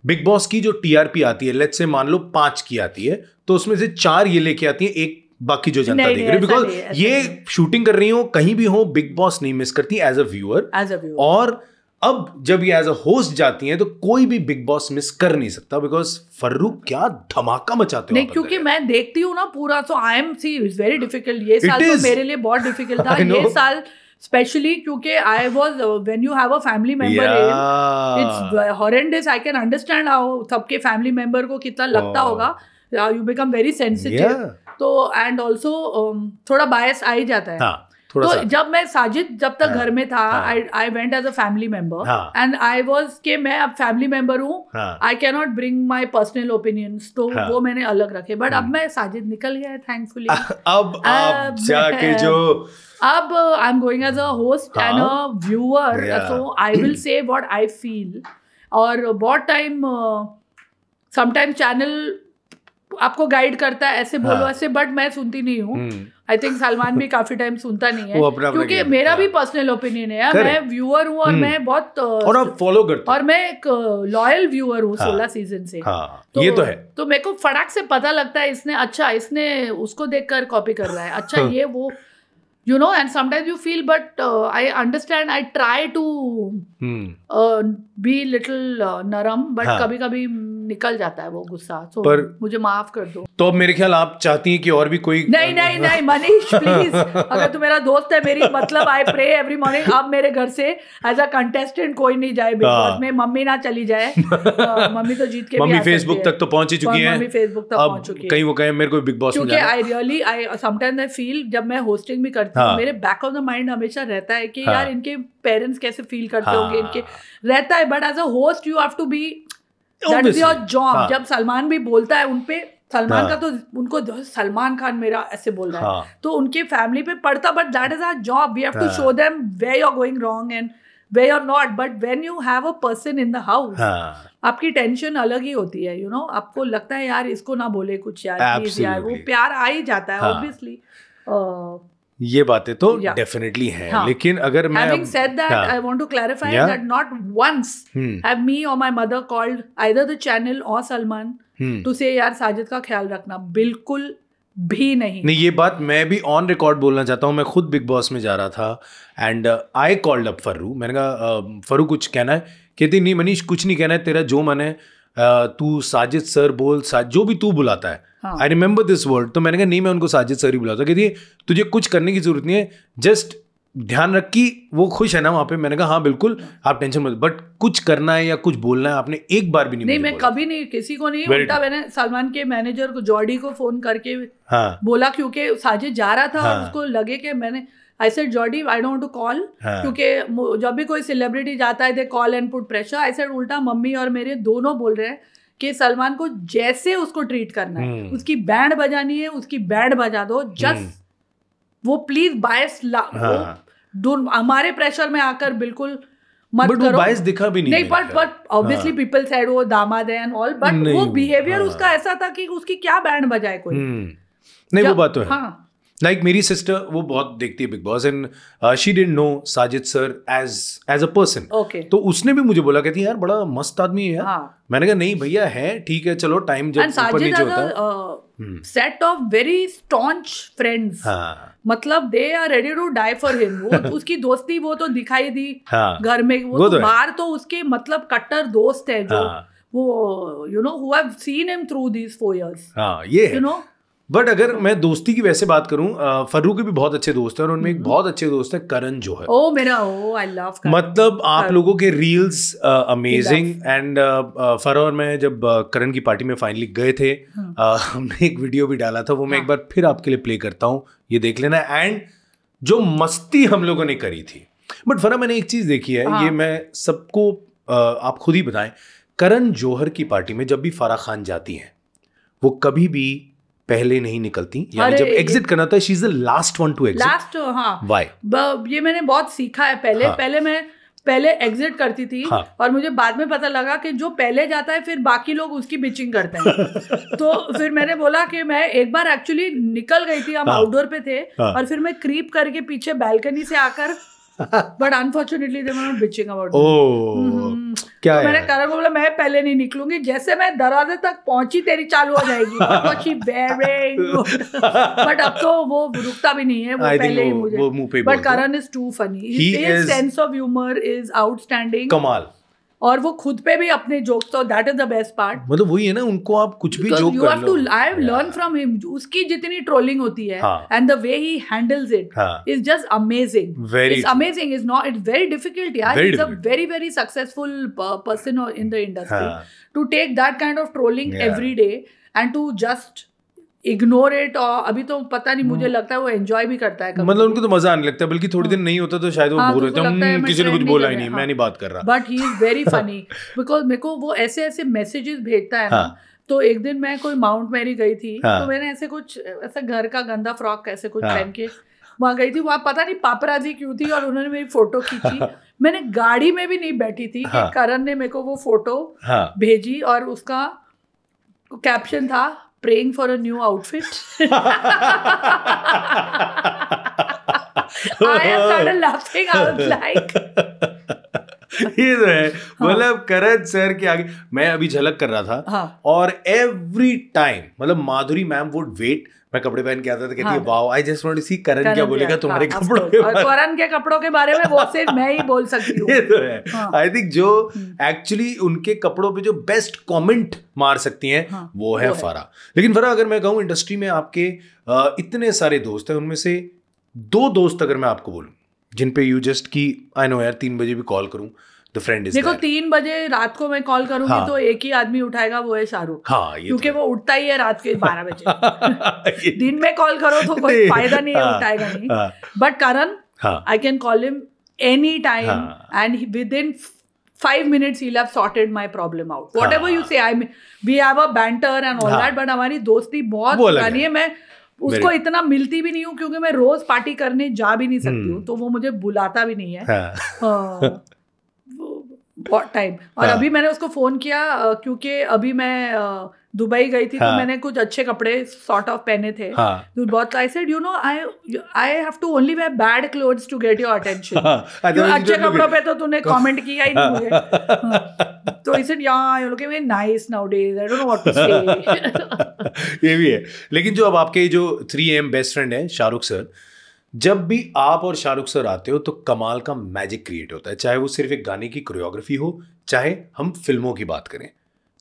बिग बॉस की जो टीआरपी आती है लेट से मान लो पांच की आती है तो उसमें से चार ये लेके आती है एक बाकी जो जनता देख रही बिकॉज ये शूटिंग कर रही हो कहीं भी हो बिग बॉस नहीं मिस करती एज अ व्यूअर और अब जब ये एज अ होस्ट जाती हैं तो कोई भी बिग बॉस मिस कर नहीं सकता बिकॉज फर्रुख क्या धमाका मचाते नहीं क्योंकि मैं देखती हूँ ना पूरा so I am see is very difficult ये साल तो मेरे लिए बहुत डिफिकल्ट था ये साल स्पेशली क्योंकि I was when you have a family member it's horrendous I can understand how सबके फैमिली मेंबर को कितना oh. लगता oh. होगा यू बिकम वेरी सेंसिटिव तो एंड ऑल्सो um, थोड़ा बायस आ ही जाता है हाँ. तो जब मैं साजिद जब तक हाँ, घर में था I I went as a family member and I was के मैं अब फैमिली मेंबर हूँ I can not bring my personal opinions तो हाँ। वो मैंने अलग रखे बट अब हम्म। मैं साजिद निकल गया है थैंकफुली अब अब जाके जो अब I am going as a host and a viewer so I will say what I feel और बहुत टाइम समटाइम चैनल आपको गाइड करता है ऐसे बोलो हाँ. ऐसे बट मैं सुनती नहीं हूँ आई थिंक सलमान भी काफी टाइम सुनता नहीं है क्योंकि मेरा हाँ. भी पर्सनल ओपिनियन है Correct. मैं व्यूअर हूँ और हम्म। मैं बहुत और आप फॉलो करते और मैं एक लॉयल व्यूअर हूँ हाँ। सोलह सीजन से हाँ. तो, ये तो है तो मेरे को फटाक से पता लगता है इसने अच्छा इसने उसको देख कर कॉपी कर रहा है अच्छा हाँ। ये वो you know and sometimes you feel but I understand I try to be हम्म। लिटिल uh, नरम बट हाँ। कभी कभी निकल जाता है वो गुस्सा तो so, पर मुझे माफ कर दो तो अब मेरे ख्याल आप चाहती हैं कि और भी कोई नहीं नहीं नहीं मनीष प्लीज अगर तू मेरा दोस्त है मेरी मतलब आई प्रे एवरी मॉर्निंग अब मेरे घर से एज अ कंटेस्टेंट कोई नहीं जाए बिकॉज हाँ। में मम्मी ना चली जाए मम्मी तो जीत के मम्मी फेसबुक तक तो पहुंच ही चुकी है मम्मी फेसबुक तक पहुंच चुकी है कहीं वो कहें मेरे को बिग बॉस क्योंकि I really I sometimes I feel जब मैं होस्टिंग भी करती हूँ हाँ। मेरे बैक ऑफ द माइंड हमेशा रहता है कि यार इनके पेरेंट्स कैसे फील करते होंगे गेम के हाँ। रहता है but as a host you have to be that is your job जब सलमान भी बोलता है उनपे सलमान का हाँ। तो उनको सलमान खान मेरा ऐसे बोल रहा है हाँ। तो उनके फैमिली पे पड़ता but that is our job we have to show them way you are going wrong and way are not but when you have a person in the house आपकी टेंशन अलग ही होती है यू you नो know? आपको लगता है यार इसको ना बोले कुछ यार यार वो प्यार आ ही जाता है ऑब्वियसली हाँ. ये बातें तो डेफिनेटली yeah. हैं हाँ. लेकिन अगर मैं having said that I want to clarify that not once have me और my mother called either the channel और सलमान टू से यार साजिद का ख्याल रखना बिल्कुल भी नहीं नहीं ये बात मैं भी ऑन रिकॉर्ड बोलना चाहता हूँ मैं खुद बिग बॉस में जा रहा था and I called up Farru मैंने कहा फर्रू कुछ कहना है कहती नहीं मनीष कुछ नहीं कहना है तेरा जो मन है तू साजिद सर बोल साज जो भी तू बुलाता है आई रिमेंबर दिस वर्ड तो मैंने कहा नहीं मैं उनको साजिद सर ही बुलाता कहती है तुझे कुछ करने की जरूरत नहीं है जस्ट ध्यान रख कि वो खुश है ना वहाँ पे मैंने कहा हाँ बिल्कुल आप टेंशन मत बट कुछ करना है या कुछ बोलना है आपने एक बार भी नहीं नहीं मैं कभी नहीं किसी को नहीं उल्टा मैंने सलमान के मैनेजर को जॉर्डी को फोन करके हाँ बोला क्योंकि साजिद जा रहा था हाँ, उसको लगे कि मैंने आई सेड जॉडी आई डोंट टू कॉल क्योंकि जब भी कोई सेलिब्रिटी जाता है they call and put pressure I said उल्टा मम्मी और मेरे दोनों बोल रहे हैं कि सलमान को जैसे उसको ट्रीट करना है हम्म। उसकी बैंड बजानी है उसकी बैंड बजा दो जस्ट हम्म। वो प्लीज बायस ला हाँ। हमारे प्रेशर में आकर बिल्कुल मत बट करो बायस दिखा भी नहीं नहीं but but obviously people said वो दामाद है एंड ऑल बट वो बिहेवियर हाँ. उसका ऐसा था कि उसकी क्या बैंड बजाए कोई हम्म। नहीं वो बात तो है हाँ लाइक like, मेरी सिस्टर वो बहुत देखती है Bigg Boss and she didn't know Sajid sir as as a person तो उसने भी मुझे बोला कहती यार बड़ा मस्त आदमी है यार हाँ. मैंने कहा नहीं भैया है ठीक है चलो टाइम जब ऊपर नीचे होता है set of very staunch friends मतलब they are ready to die for him वो उसकी दोस्ती वो तो दिखाई दी हाँ. घर में वो, वो तो, तो बाहर तो उसके मतलब कट्टर दोस्त है जो हाँ. वो you know who have seen him through these four years ये यू नो बट अगर मैं दोस्ती की वैसे बात करूं फर्रू के भी बहुत अच्छे दोस्त हैं और उनमें एक हम्म। बहुत अच्छे दोस्त है करण जो है ओ oh, मेरा ओ आई लव मतलब आप हाँ। लोगों के रील्स अमेजिंग एंड फर और मैं जब करण की पार्टी में फाइनली गए थे हाँ। हमने एक वीडियो भी डाला था वो मैं एक हाँ। बार फिर आपके लिए प्ले करता हूँ ये देख लेना एंड जो मस्ती हम लोगों ने करी थी बट फरा मैंने एक चीज देखी है ये मैं सबको आप खुद ही बताएं करण जौहर की पार्टी में जब भी फराह खान जाती हैं वो कभी भी पहले नहीं निकलती यानी जब एग्जिट करना था she is the last one to exit last हां व्हाई ये मैंने बहुत सीखा है पहले हाँ. पहले मैं पहले एग्जिट करती थी हाँ. और मुझे बाद में पता लगा कि जो पहले जाता है फिर बाकी लोग उसकी बिचिंग करते हैं तो फिर मैंने बोला कि मैं एक बार एक्चुअली निकल गई थी हम हाँ. आउटडोर पे थे हाँ. और फिर मैं क्रीप करके पीछे बैल्कनी से आकर but unfortunately they were bitching about क्या तो मैंने करण को बोला मैं पहले नहीं निकलूंगी जैसे मैं दरवाजे तक पहुंची तेरी चालू हो जाएगी बट अब तो वो रुकता भी नहीं है वो I पहले ही मुझे but Karan is too funny sense of humour is outstanding कमाल और वो खुद पे भी अपने जोक्स तो that is the best part मतलब वही है ना उनको आप कुछ भी joke you have to I have learn from him उसकी जितनी ट्रोलिंग होती है and the way he handles it is just amazing it's amazing is not it's very difficult यार is a very very successful person in the industry to take that kind of trolling everyday and to just ignore it और अभी तो पता नहीं मुझे हम्म। लगता है वो एंजॉय भी करता है मतलब उनको तो मजा आने लगता है बल्कि थोड़ी देर हाँ। नहीं होता तो शायद वो हाँ, बोर तो होते हैं हम्म, किसी ने कुछ बोला ही नहीं मैं नहीं बात कर रहा but he is very funny because मेरे को वो ऐसे ऐसे मैसेजेस भेजता है ना हाँ। तो एक दिन मैं कोई माउंट मैरी गई थी हाँ. तो मैंने ऐसे कुछ ऐसा घर का गंदा फ्रॉक ऐसे कुछ हाँ। पहन के वहाँ गई थी वहाँ पता नहीं पापराजी क्यों थी और उन्होंने मेरी फोटो खींची मैंने गाड़ी में भी नहीं बैठी थी हाँ. करण ने मेरे को वो फोटो हाँ. भेजी और उसका कैप्शन था praying for a new outfit. I am laughing. like. तो है मतलब करण सर के आगे मैं अभी झलक कर रहा था हाँ. और एवरी टाइम मतलब माधुरी मैम वुड वेट मैं कपड़े पहन के आता था कहती हाँ। Wow I just want to see Karan क्या बोलेगा तुम्हारे हाँ, कपड़ों हाँ, के बारे में करण के कपड़ों के बारे में वो सिर्फ मैं ही बोल सकती हूँ ये तो है आई थिंक जो एक्चुअली हम्म। उनके कपड़ों पे जो बेस्ट कमेंट मार सकती हैं वो है फरा लेकिन फरा अगर मैं कहूँ इंडस्ट्री में आपके इतने सारे दोस्त हैं उनमें से दो दोस्त अगर मैं आपको बोलूँ जिन पे यू जस्ट की आई नो यार तीन बजे भी कॉल करूँ द फ्रेंड इज देखो तीन बजे रात को मैं कॉल करूंगी हाँ. तो एक ही आदमी उठाएगा वो है शाहरुख हाँ, तो क्योंकि वो उठता ही है रात के बारह बजे दिन में कॉल करो तो कोई फायदा नहीं है हाँ, उठाएगा नहीं but Karan I can call him any time and within five minutes he'll have sorted my problem out. Whatever हाँ. you say, I mean, we have a banter and all हाँ. that, but हमारी दोस्ती बहुत पुरानी है मैं उसको इतना मिलती भी नहीं हूँ क्योंकि मैं रोज पार्टी करने जा भी नहीं सकती हम्म. हूँ तो वो मुझे बुलाता भी नहीं है हाँ. हाँ. बहुत टाइम और हाँ. अभी मैंने उसको फ़ोन किया क्योंकि अभी मैं दुबई गई थी तो हाँ. तो मैंने कुछ अच्छे कपड़े सॉर्ट ऑफ पहने थे हाँ. तो बहुत I said you know I I have to only wear bad clothes to get your attention अच्छे कपड़ों पे तो तूने कमेंट किया ही नहीं मुझे हाँ। तो इट या you looking very nice days I don't know what to say ये भी है लेकिन जो अब आपके जो 3am बेस्ट फ्रेंड है शाहरुख सर जब भी आप और शाहरुख सर आते हो तो कमाल का मैजिक क्रिएट होता है चाहे वो सिर्फ एक गाने की कोरियोग्राफी हो चाहे हम फिल्मों की बात करें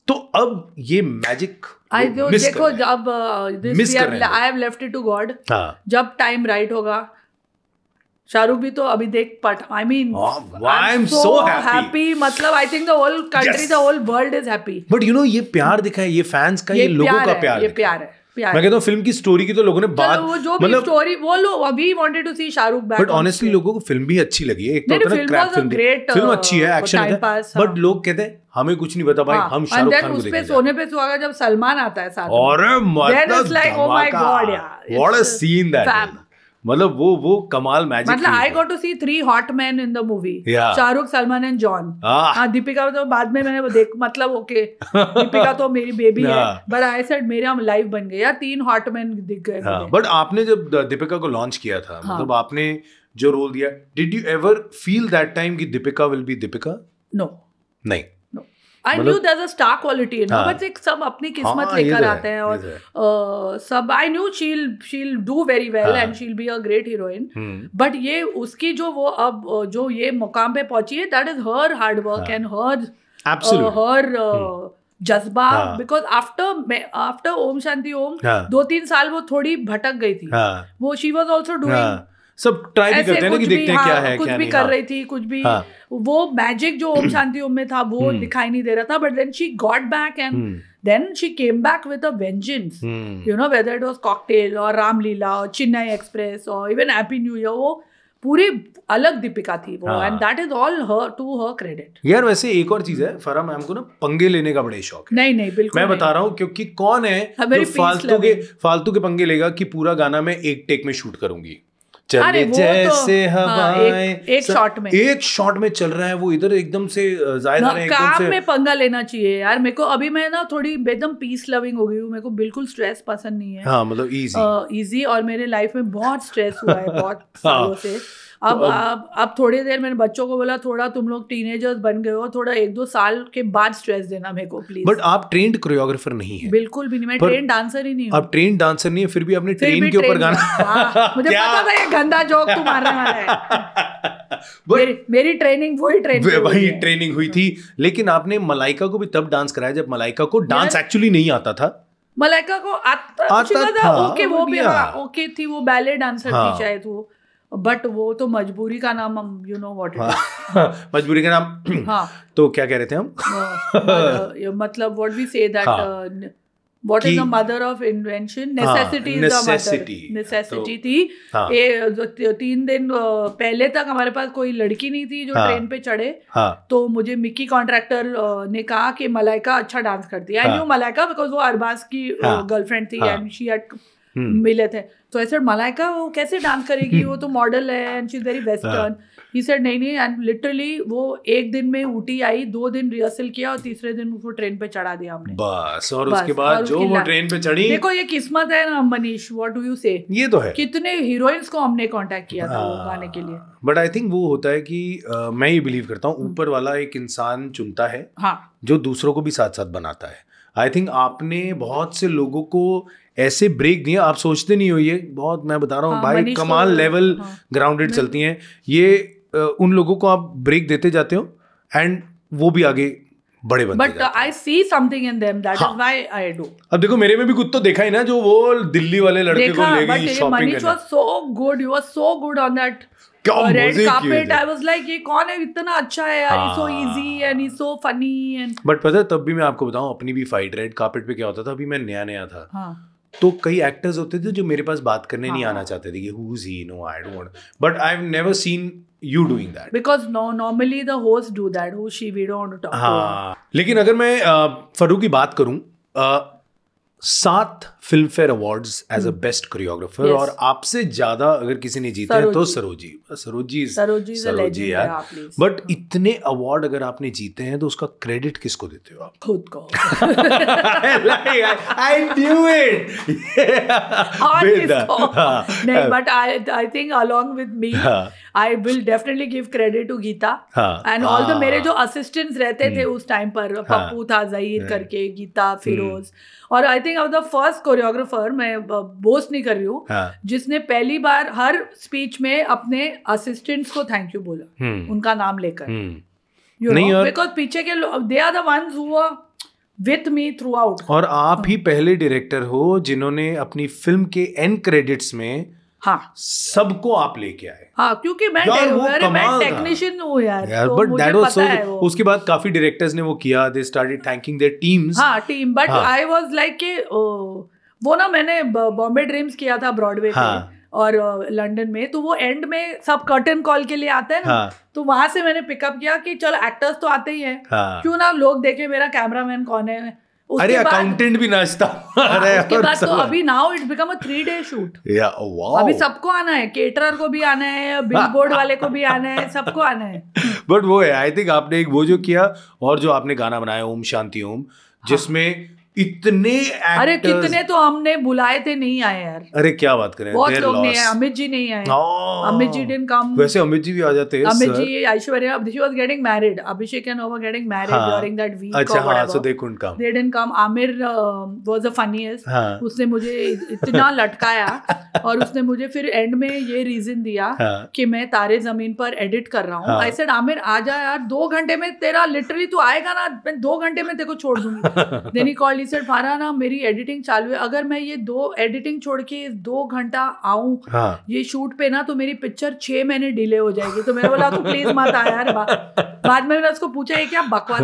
तो अब ये मैजिक देखो अब I have left it to God जब टाइम uh, राइट हाँ। होगा शाहरुख भी तो अभी देख but I mean I am so happy मतलब I think the whole country the whole world is happy but you know ये प्यार दिखा है ये फैंस का ये, ये लोगों का प्यार ये प्यार है मैं कहता हूँ फिल्म की स्टोरी की तो लोगों ने बात वो जो मतलब, स्टोरी वो अभी wanted to see Shahrukh but honestly लोगों को फिल्म भी अच्छी लगी है एक तो फिल्म ग्रेट फिल्म अच्छी है एक्शन अच्छा बट हाँ. लोग कहते हैं हमें कुछ नहीं बता भाई हाँ, हम शाहरुख खान सोने पे सुहागा जब सलमान आता है साथ और मतलब सीन दैट मतलब वो वो कमाल मैजिक मतलब I got to see three hot man in the movie Shahrukh Salman and John ah. हाँ दीपिका तो बाद में मैंने वो देख मतलब ओके दीपिका तो मेरी बेबी है बट आई सेड मेरे हम लाइफ बन गए गया तीन हॉट मैन दिख गए बट हाँ, आपने जब दीपिका को लॉन्च किया था हाँ. मतलब आपने जो रोल दिया did you ever feel that time कि Deepika will be Deepika no नहीं I knew that a star quality in but एक सब अपनी हाँ, किस्मत हाँ, लेकर तो आते हैं और तो सब आई knew she'll she'll do very well and she'll be a great heroine but ये उसकी जो वो अब जो ये मुकाम पे पहुंची है that is her hard work and her her जज्बा because after after Om Shanti Om दो तीन साल वो थोड़ी भटक गई थी हाँ। वो शी वॉज ऑल्सो डूइंग सब ट्राई भी करते हैं कि देखते हैं क्या हाँ, है कुछ भी कर हाँ। रही थी कुछ भी हाँ। वो मैजिक जो ओम शांति ओम में था वो हम्म। दिखाई नहीं दे रहा था but then she got back and then she came back with a vengeance you know whether it was Cocktail और रामलीला और चेन्नई एक्सप्रेस और इवन हैप्पी न्यू ईयर वो पूरी अलग दीपिका थी वो and that is all her to her credit यार वैसे एक और चीज है फरा मैम को ना पंगे लेने का बड़े शौक है नहीं नहीं बिल्कुल मैं नहीं। बता रहा हूँ क्योंकि कौन है जो फालतू के फालतू के पंगे लेगा कि पूरा गाना मैं एक टेक में शूट करूंगी चले जैसे तो, हाँ, हवाएं हाँ, एक, एक शॉट में एक शॉट में चल रहा है वो इधर एकदम से जाहिर है हाँ, काम में पंगा लेना चाहिए यार मेरे को अभी मैं ना थोड़ी एकदम पीस लविंग हो गई हूँ मेरे को बिल्कुल स्ट्रेस पसंद नहीं है हाँ मतलब इजी इजी और मेरे लाइफ में बहुत स्ट्रेस हुआ है बहुत सालों हाँ। से अब अब अब थोड़ी देर मैंने बच्चों को बोला थोड़ा तुम लोग टीनेजर्स बन गए हो थोड़ा एक दो साल के बाद स्ट्रेस देना मेरे को प्लीज बट आप ट्रेंड कोरियोग्राफर नहीं है बिल्कुल भी नहीं मैं ट्रेंड डांसर ही नहीं आप ट्रेंड डांसर नहीं है फिर भी आपने ट्रेन के ऊपर गाना हाँ, मुझे पता था ये गंदा जोक तुम मारने वाला है मेरी मेरी ट्रेनिंग वही ट्रेनिंग वही ट्रेनिंग हुई थी लेकिन आपने मलाइका को भी तब डांस कराया जब मलाइका को डांस एक्चुअली नहीं आता था मलाइका को आता, आता मतलब था, था ओके वो भी ओके हाँ, थी वो बैले डांसर हाँ, थी शायद वो बट वो तो मजबूरी का नाम हम यू नो वॉट मजबूरी का नाम हाँ तो क्या कह रहे थे हम हाँ। uh, मतलब what we say what is the mother of invention necessity necessity थी ए, हाँ। तीन दिन uh, पहले तक हमारे पास कोई लड़की नहीं थी जो ट्रेन हाँ। पे चढ़े तो मुझे मिक्की कॉन्ट्रैक्टर uh, ने कहा कि मलाइका अच्छा डांस करती है आई न्यू मलाइका बिकॉज वो अरबाज की गर्लफ्रेंड थी एंड शी हैड मिले थे तो आई सेड मलाइका वो कैसे डांस करेगी वो तो मॉडल है and she is very western he said नहीं नहीं एंड लिटरली वो एक दिन में ऊटी आई दो दिन रिहर्सल किया और तीसरे दिन उसको ट्रेन पे चढ़ा दिया हमने बस और बस, उसके बाद जो वो ट्रेन पे चढ़ी देखो ये किस्मत है ना मनीष व्हाट डू यू से ये तो है कितने हीरोइंस को हमने कांटेक्ट किया था हाँ। गाने के लिए बट आई थिंक वो होता है कि uh, मैं ये बिलीव करता हूँ हम्म। ऊपर वाला एक इंसान चुनता है हाँ. जो दूसरों को भी साथ साथ बनाता है आई थिंक आपने बहुत से लोगों को ऐसे ब्रेक दिए आप सोचते नहीं हो ये बहुत मैं बता रहा हूँ हाँ, भाई तो कमाल लेवल हाँ, ग्राउंडेड चलती हैं ये उन लोगों को आप ब्रेक देते जाते हो एंड वो भी आगे बड़े बनते but I see something in them that is why I do अब देखो मेरे में भी कुछ तो देखा ही ना जो वो दिल्ली वाले लड़के को ले गई शॉपिंग करने was so good you was so good on that क्या red carpet I was like ये कौन है इतना अच्छा है यार so easy and he so funny and but पता है तब भी मैं आपको बताऊं अपनी भी फाइट रेड कार्पेट पे क्या होता था अभी मैं नया नया था हां तो कई एक्टर्स होते थे जो मेरे पास बात करने नहीं आना हाँ। चाहते थे कि who is he no I don't but I have never seen you doing that because normally the host do that who she we don't talk हां लेकिन अगर मैं फरू की बात करूं सात Filmfare award as a best choreographer और आपसे ज्यादा अगर किसी ने जीते हैं तो सरोजी सरोजी सरोजी, सरोजी यार बट इतने अवार्ड अगर आपने जीते हैं तो उसका क्रेडिट किसको देते हो आप खुद को आई डू इट नहीं but I I think along with me I will definitely give credit to Geeta and all the मेरे जो असिस्टेंट्स रहते थे हम्म। उस टाइम पर हाँ। पप्पू था जहीर हम्म। करके गीता हम्म। फिरोज और I think the first choreographer मैं बोस्ट नहीं कर रही हूँ हाँ. जिसने पहली बार हर स्पीच में अपने असिस्टेंट्स को थैंक यू बोला हम्म। उनका नाम लेकर बिकॉज हम्म। पीछे के दे आर द वंस हुआ विथ मी थ्रू आउट और आप ही पहले डायरेक्टर हो जिन्होंने अपनी फिल्म के एंड क्रेडिट्स में हाँ सबको आप लेके आए हाँ क्योंकि मैं यार वो मैं टेक्नीशियन हूँ यार यार बट दैट वाज सो उसके बाद काफी डायरेक्टर्स ने वो किया they started thanking their teams हाँ team but I was like के वो ना मैंने बॉम्बे ड्रीम्स किया था ब्रॉडवे हाँ. पे और लंदन में तो वो एंड में सब कर्टन कॉल के लिए आते हैं ना हाँ. तो वहां से मैंने पिकअप किया कि चल एक्टर्स तो आते ही हैं हाँ. क्यों ना लोग देखें मेरा कैमरामैन कौन है अरे अकाउंटेंट भी नाचता अरे हाँ, उसके बाद तो अभी now it's become a three day shoot या वाओ अभी सबको आना है केटरर को भी आना है बिलबोर्ड वाले को भी आना है सबको आना है बट वो है आई थिंक आपने एक वो जो किया और जो आपने गाना बनाया ओम शांति ओम जिसमें इतने अरे कितने तो हमने बुलाए थे नहीं आए यार अरे क्या बात करें बहुत लोग नहीं आए अमित जी नहीं आए हाँ। अमित जी डिडंट कम वैसे अमित जी भी आ जाते हैं Amit ji Aishwarya she was getting married Abhishek and over getting married during that week अच्छा हां so they couldn't come they didn't come Aamir was the funniest उसने मुझे इतना लटकाया और उसने मुझे फिर एंड में ये रीजन दिया हाँ। कि मैं तारे जमीन पर एडिट कर रहा हूँ आई सेड आमिर आ जा यार दो घंटे में तेरा लिटरली तू आएगा ना मैं दो घंटे में तेरे को छोड़ दूंगी देन ही कॉल्ड ही फारा ना मेरी एडिटिंग चालू है अगर मैं ये दो एडिटिंग छोड़ के दो घंटा आऊं हाँ. ये शूट पे ना तो मेरी पिक्चर छह महीने डिले हो जाएगी तो मैंने बोला तो प्लीज मत आया यार बा, बाद में मैंने उसको पूछा ये क्या बकवास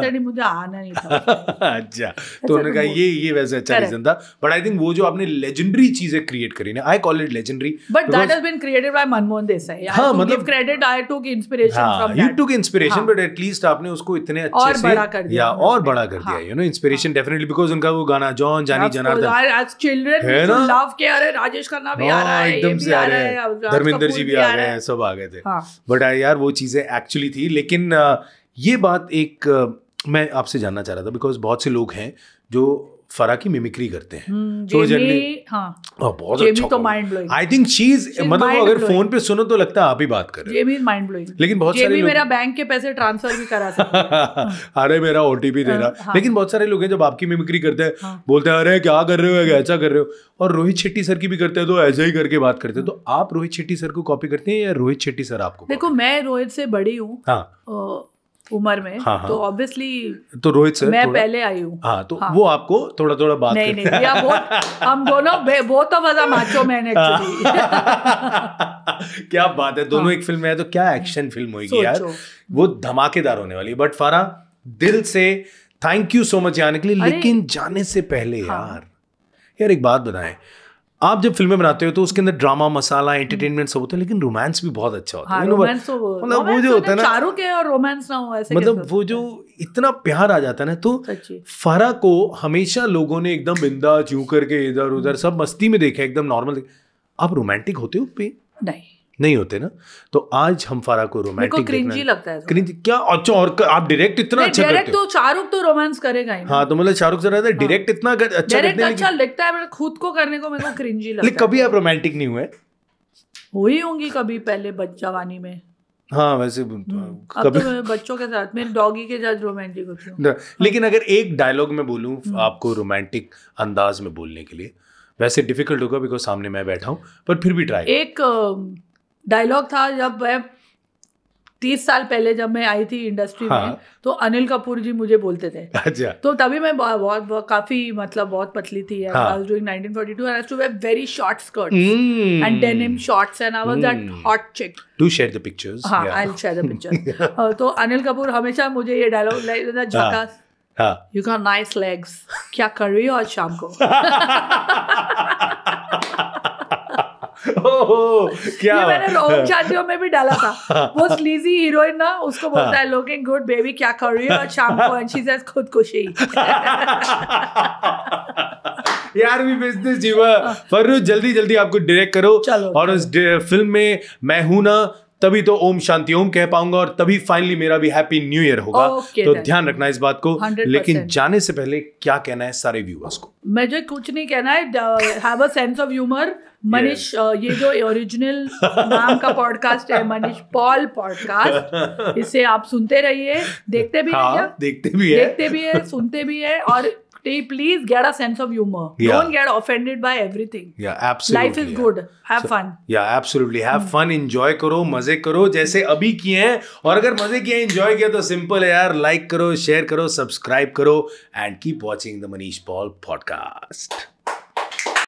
नहीं मुझे आना नहीं था अच्छा तो उन्होंने कहा ये ये वैसे अच्छा रीजन था बट आई थिंक वो जो आपने लेजेंडरी चीजें क्रिएट करी ना I call it legendary but that has been created by Manmohan Desai हां मतलब credit I took inspiration from you took inspiration but at least आपने उसको इतने अच्छे से या और बड़ा कर दिया you know inspiration definitely definitely because उनका वो गाना जॉन जानी जनार्दन एज चिल्ड्रन है ना लव के अरे राजेश खन्ना भी आ रहा हाँ, है एकदम से आ रहे हैं धर्मेंद्र जी भी आ रहे हैं सब आ गए थे बट हाँ। uh, यार वो चीजें एक्चुअली थी लेकिन uh, ये बात एक uh, मैं आपसे जानना चाह रहा था बिकॉज बहुत से लोग हैं जो फरा की मिमिक्री करते हैं सो हम्म, जनरली हाँ।, हाँ बहुत अच्छा तो mind blowing I think she is मतलब अगर फोन पे सुनो तो लगता है आप ही बात कर रहे हैं माइंड ब्लोइंग लेकिन बहुत सारे मेरा बैंक के पैसे ट्रांसफर भी करा सकते अरे मेरा ओटीपी दे रहा हाँ, हाँ। लेकिन बहुत सारे लोग हैं जब आपकी मिमिक्री करते हैं बोलते हैं अरे क्या कर रहे हो ऐसा कर रहे हो और रोहित शेट्टी सर की भी करते हैं तो ऐसे ही करके बात करते हैं तो आप रोहित शेट्टी सर को कॉपी करते हैं या रोहित शेट्टी सर आपको देखो मैं रोहित से बड़ी हूँ हाँ उम्र में हाँ, हाँ, तो ऑब्वियसली तो रोहित सर मैं पहले आई हूँ हाँ तो हाँ, वो आपको थोड़ा थोड़ा बात नहीं नहीं या बहुत हम दोनों बहुत तो मजा माचो मैंने क्या बात है दोनों हाँ, एक फिल्म में है तो क्या एक्शन फिल्म होगी यार वो धमाकेदार होने वाली बट फारा दिल से थैंक यू सो मच आने के लिए लेकिन जाने से पहले हाँ। यार यार एक बात बताएं आप जब फिल्में बनाते हो तो उसके अंदर ड्रामा मसाला एंटरटेनमेंट सब होता है लेकिन रोमांस भी बहुत अच्छा होता है हाँ, तो मतलब वो जो तो होता है ना चारों के और रोमांस ना हो ऐसे मतलब वो जो इतना प्यार आ जाता है ना तो फरा को हमेशा लोगों ने एकदम बिंदा चू करके इधर उधर हम्म। सब मस्ती में देखा एकदम नॉर्मल आप रोमांटिक होते हो नहीं नहीं होते ना तो आज हम फारा को रोमांटिक क्रिंजी लगता है क्रिंजी क्या अच्छा और कर, आप डायरेक्ट इतना अच्छा करते हो तो शाहरुख तो रोमांस करेगा ही हाँ तो मतलब शाहरुख जरा हाँ। डायरेक्ट इतना कर, अच्छा डायरेक्ट अच्छा लगता है खुद को करने को मेरे को क्रिंजी लगता है कभी आप रोमांटिक नहीं हुए हुई होंगी कभी पहले जवानी में हाँ वैसे हम्म। तो तो कभी तो बच्चों के साथ मेरे डॉगी के साथ रोमांटिक होती हूँ हाँ। लेकिन अगर एक डायलॉग में बोलूँ हम्म। आपको रोमांटिक अंदाज में बोलने के लिए वैसे डिफिकल्ट होगा बिकॉज सामने मैं बैठा हूँ पर फिर भी ट्राई एक डायलॉग था जब मैं तीस साल पहले जब मैं आई थी इंडस्ट्री हाँ। में तो अनिल कपूर जी मुझे बोलते थे अच्छा तो तभी मैं बहुत, बहुत काफी मतलब बहुत पतली थी हाँ। Very short and shorts and hot chick do share the pictures I share the picture तो अनिल कपूर हमेशा मुझे ये डायलॉग लाइक झटका यू गॉट नाइस लेग्स क्या कर रही हो आज शाम को क्या ये मैंने ओम शांतियों में भी डाला था वो स्लीजी हीरोइन ना उसको हाँ। बोलता है लुकिंग गुड बेबी क्या कर रही है शाम को एंड शी सेज खुदकुशी यार भी बिजनेस जीवा हाँ। फररूज जल्दी जल्दी आपको डायरेक्ट करो और उस फिल्म में मैं हूं ना तभी तो ओम शांति ओम कह पाऊंगा और तभी फाइनली मेरा भी हैप्पी न्यू ईयर होगा okay, तो ध्यान रखना इस बात को 100%. लेकिन जाने से पहले क्या कहना है सारे व्यूअर्स को मैं जो कुछ नहीं कहना है have a sense of humour Manish uh, ये जो ओरिजिनल नाम का पॉडकास्ट है मनीष पॉल पॉडकास्ट इसे आप सुनते रहिए देखते भी हाँ, है देखते भी है देखते भी है सुनते भी है और please get a sense of humour don't get offended by everything life is good have fun yeah absolutely have fun enjoy करो मजे करो जैसे अभी किए हैं और अगर मजे किए एंजॉय किया तो सिंपल है यार लाइक करो शेयर करो सब्सक्राइब करो and keep watching the Manish Paul podcast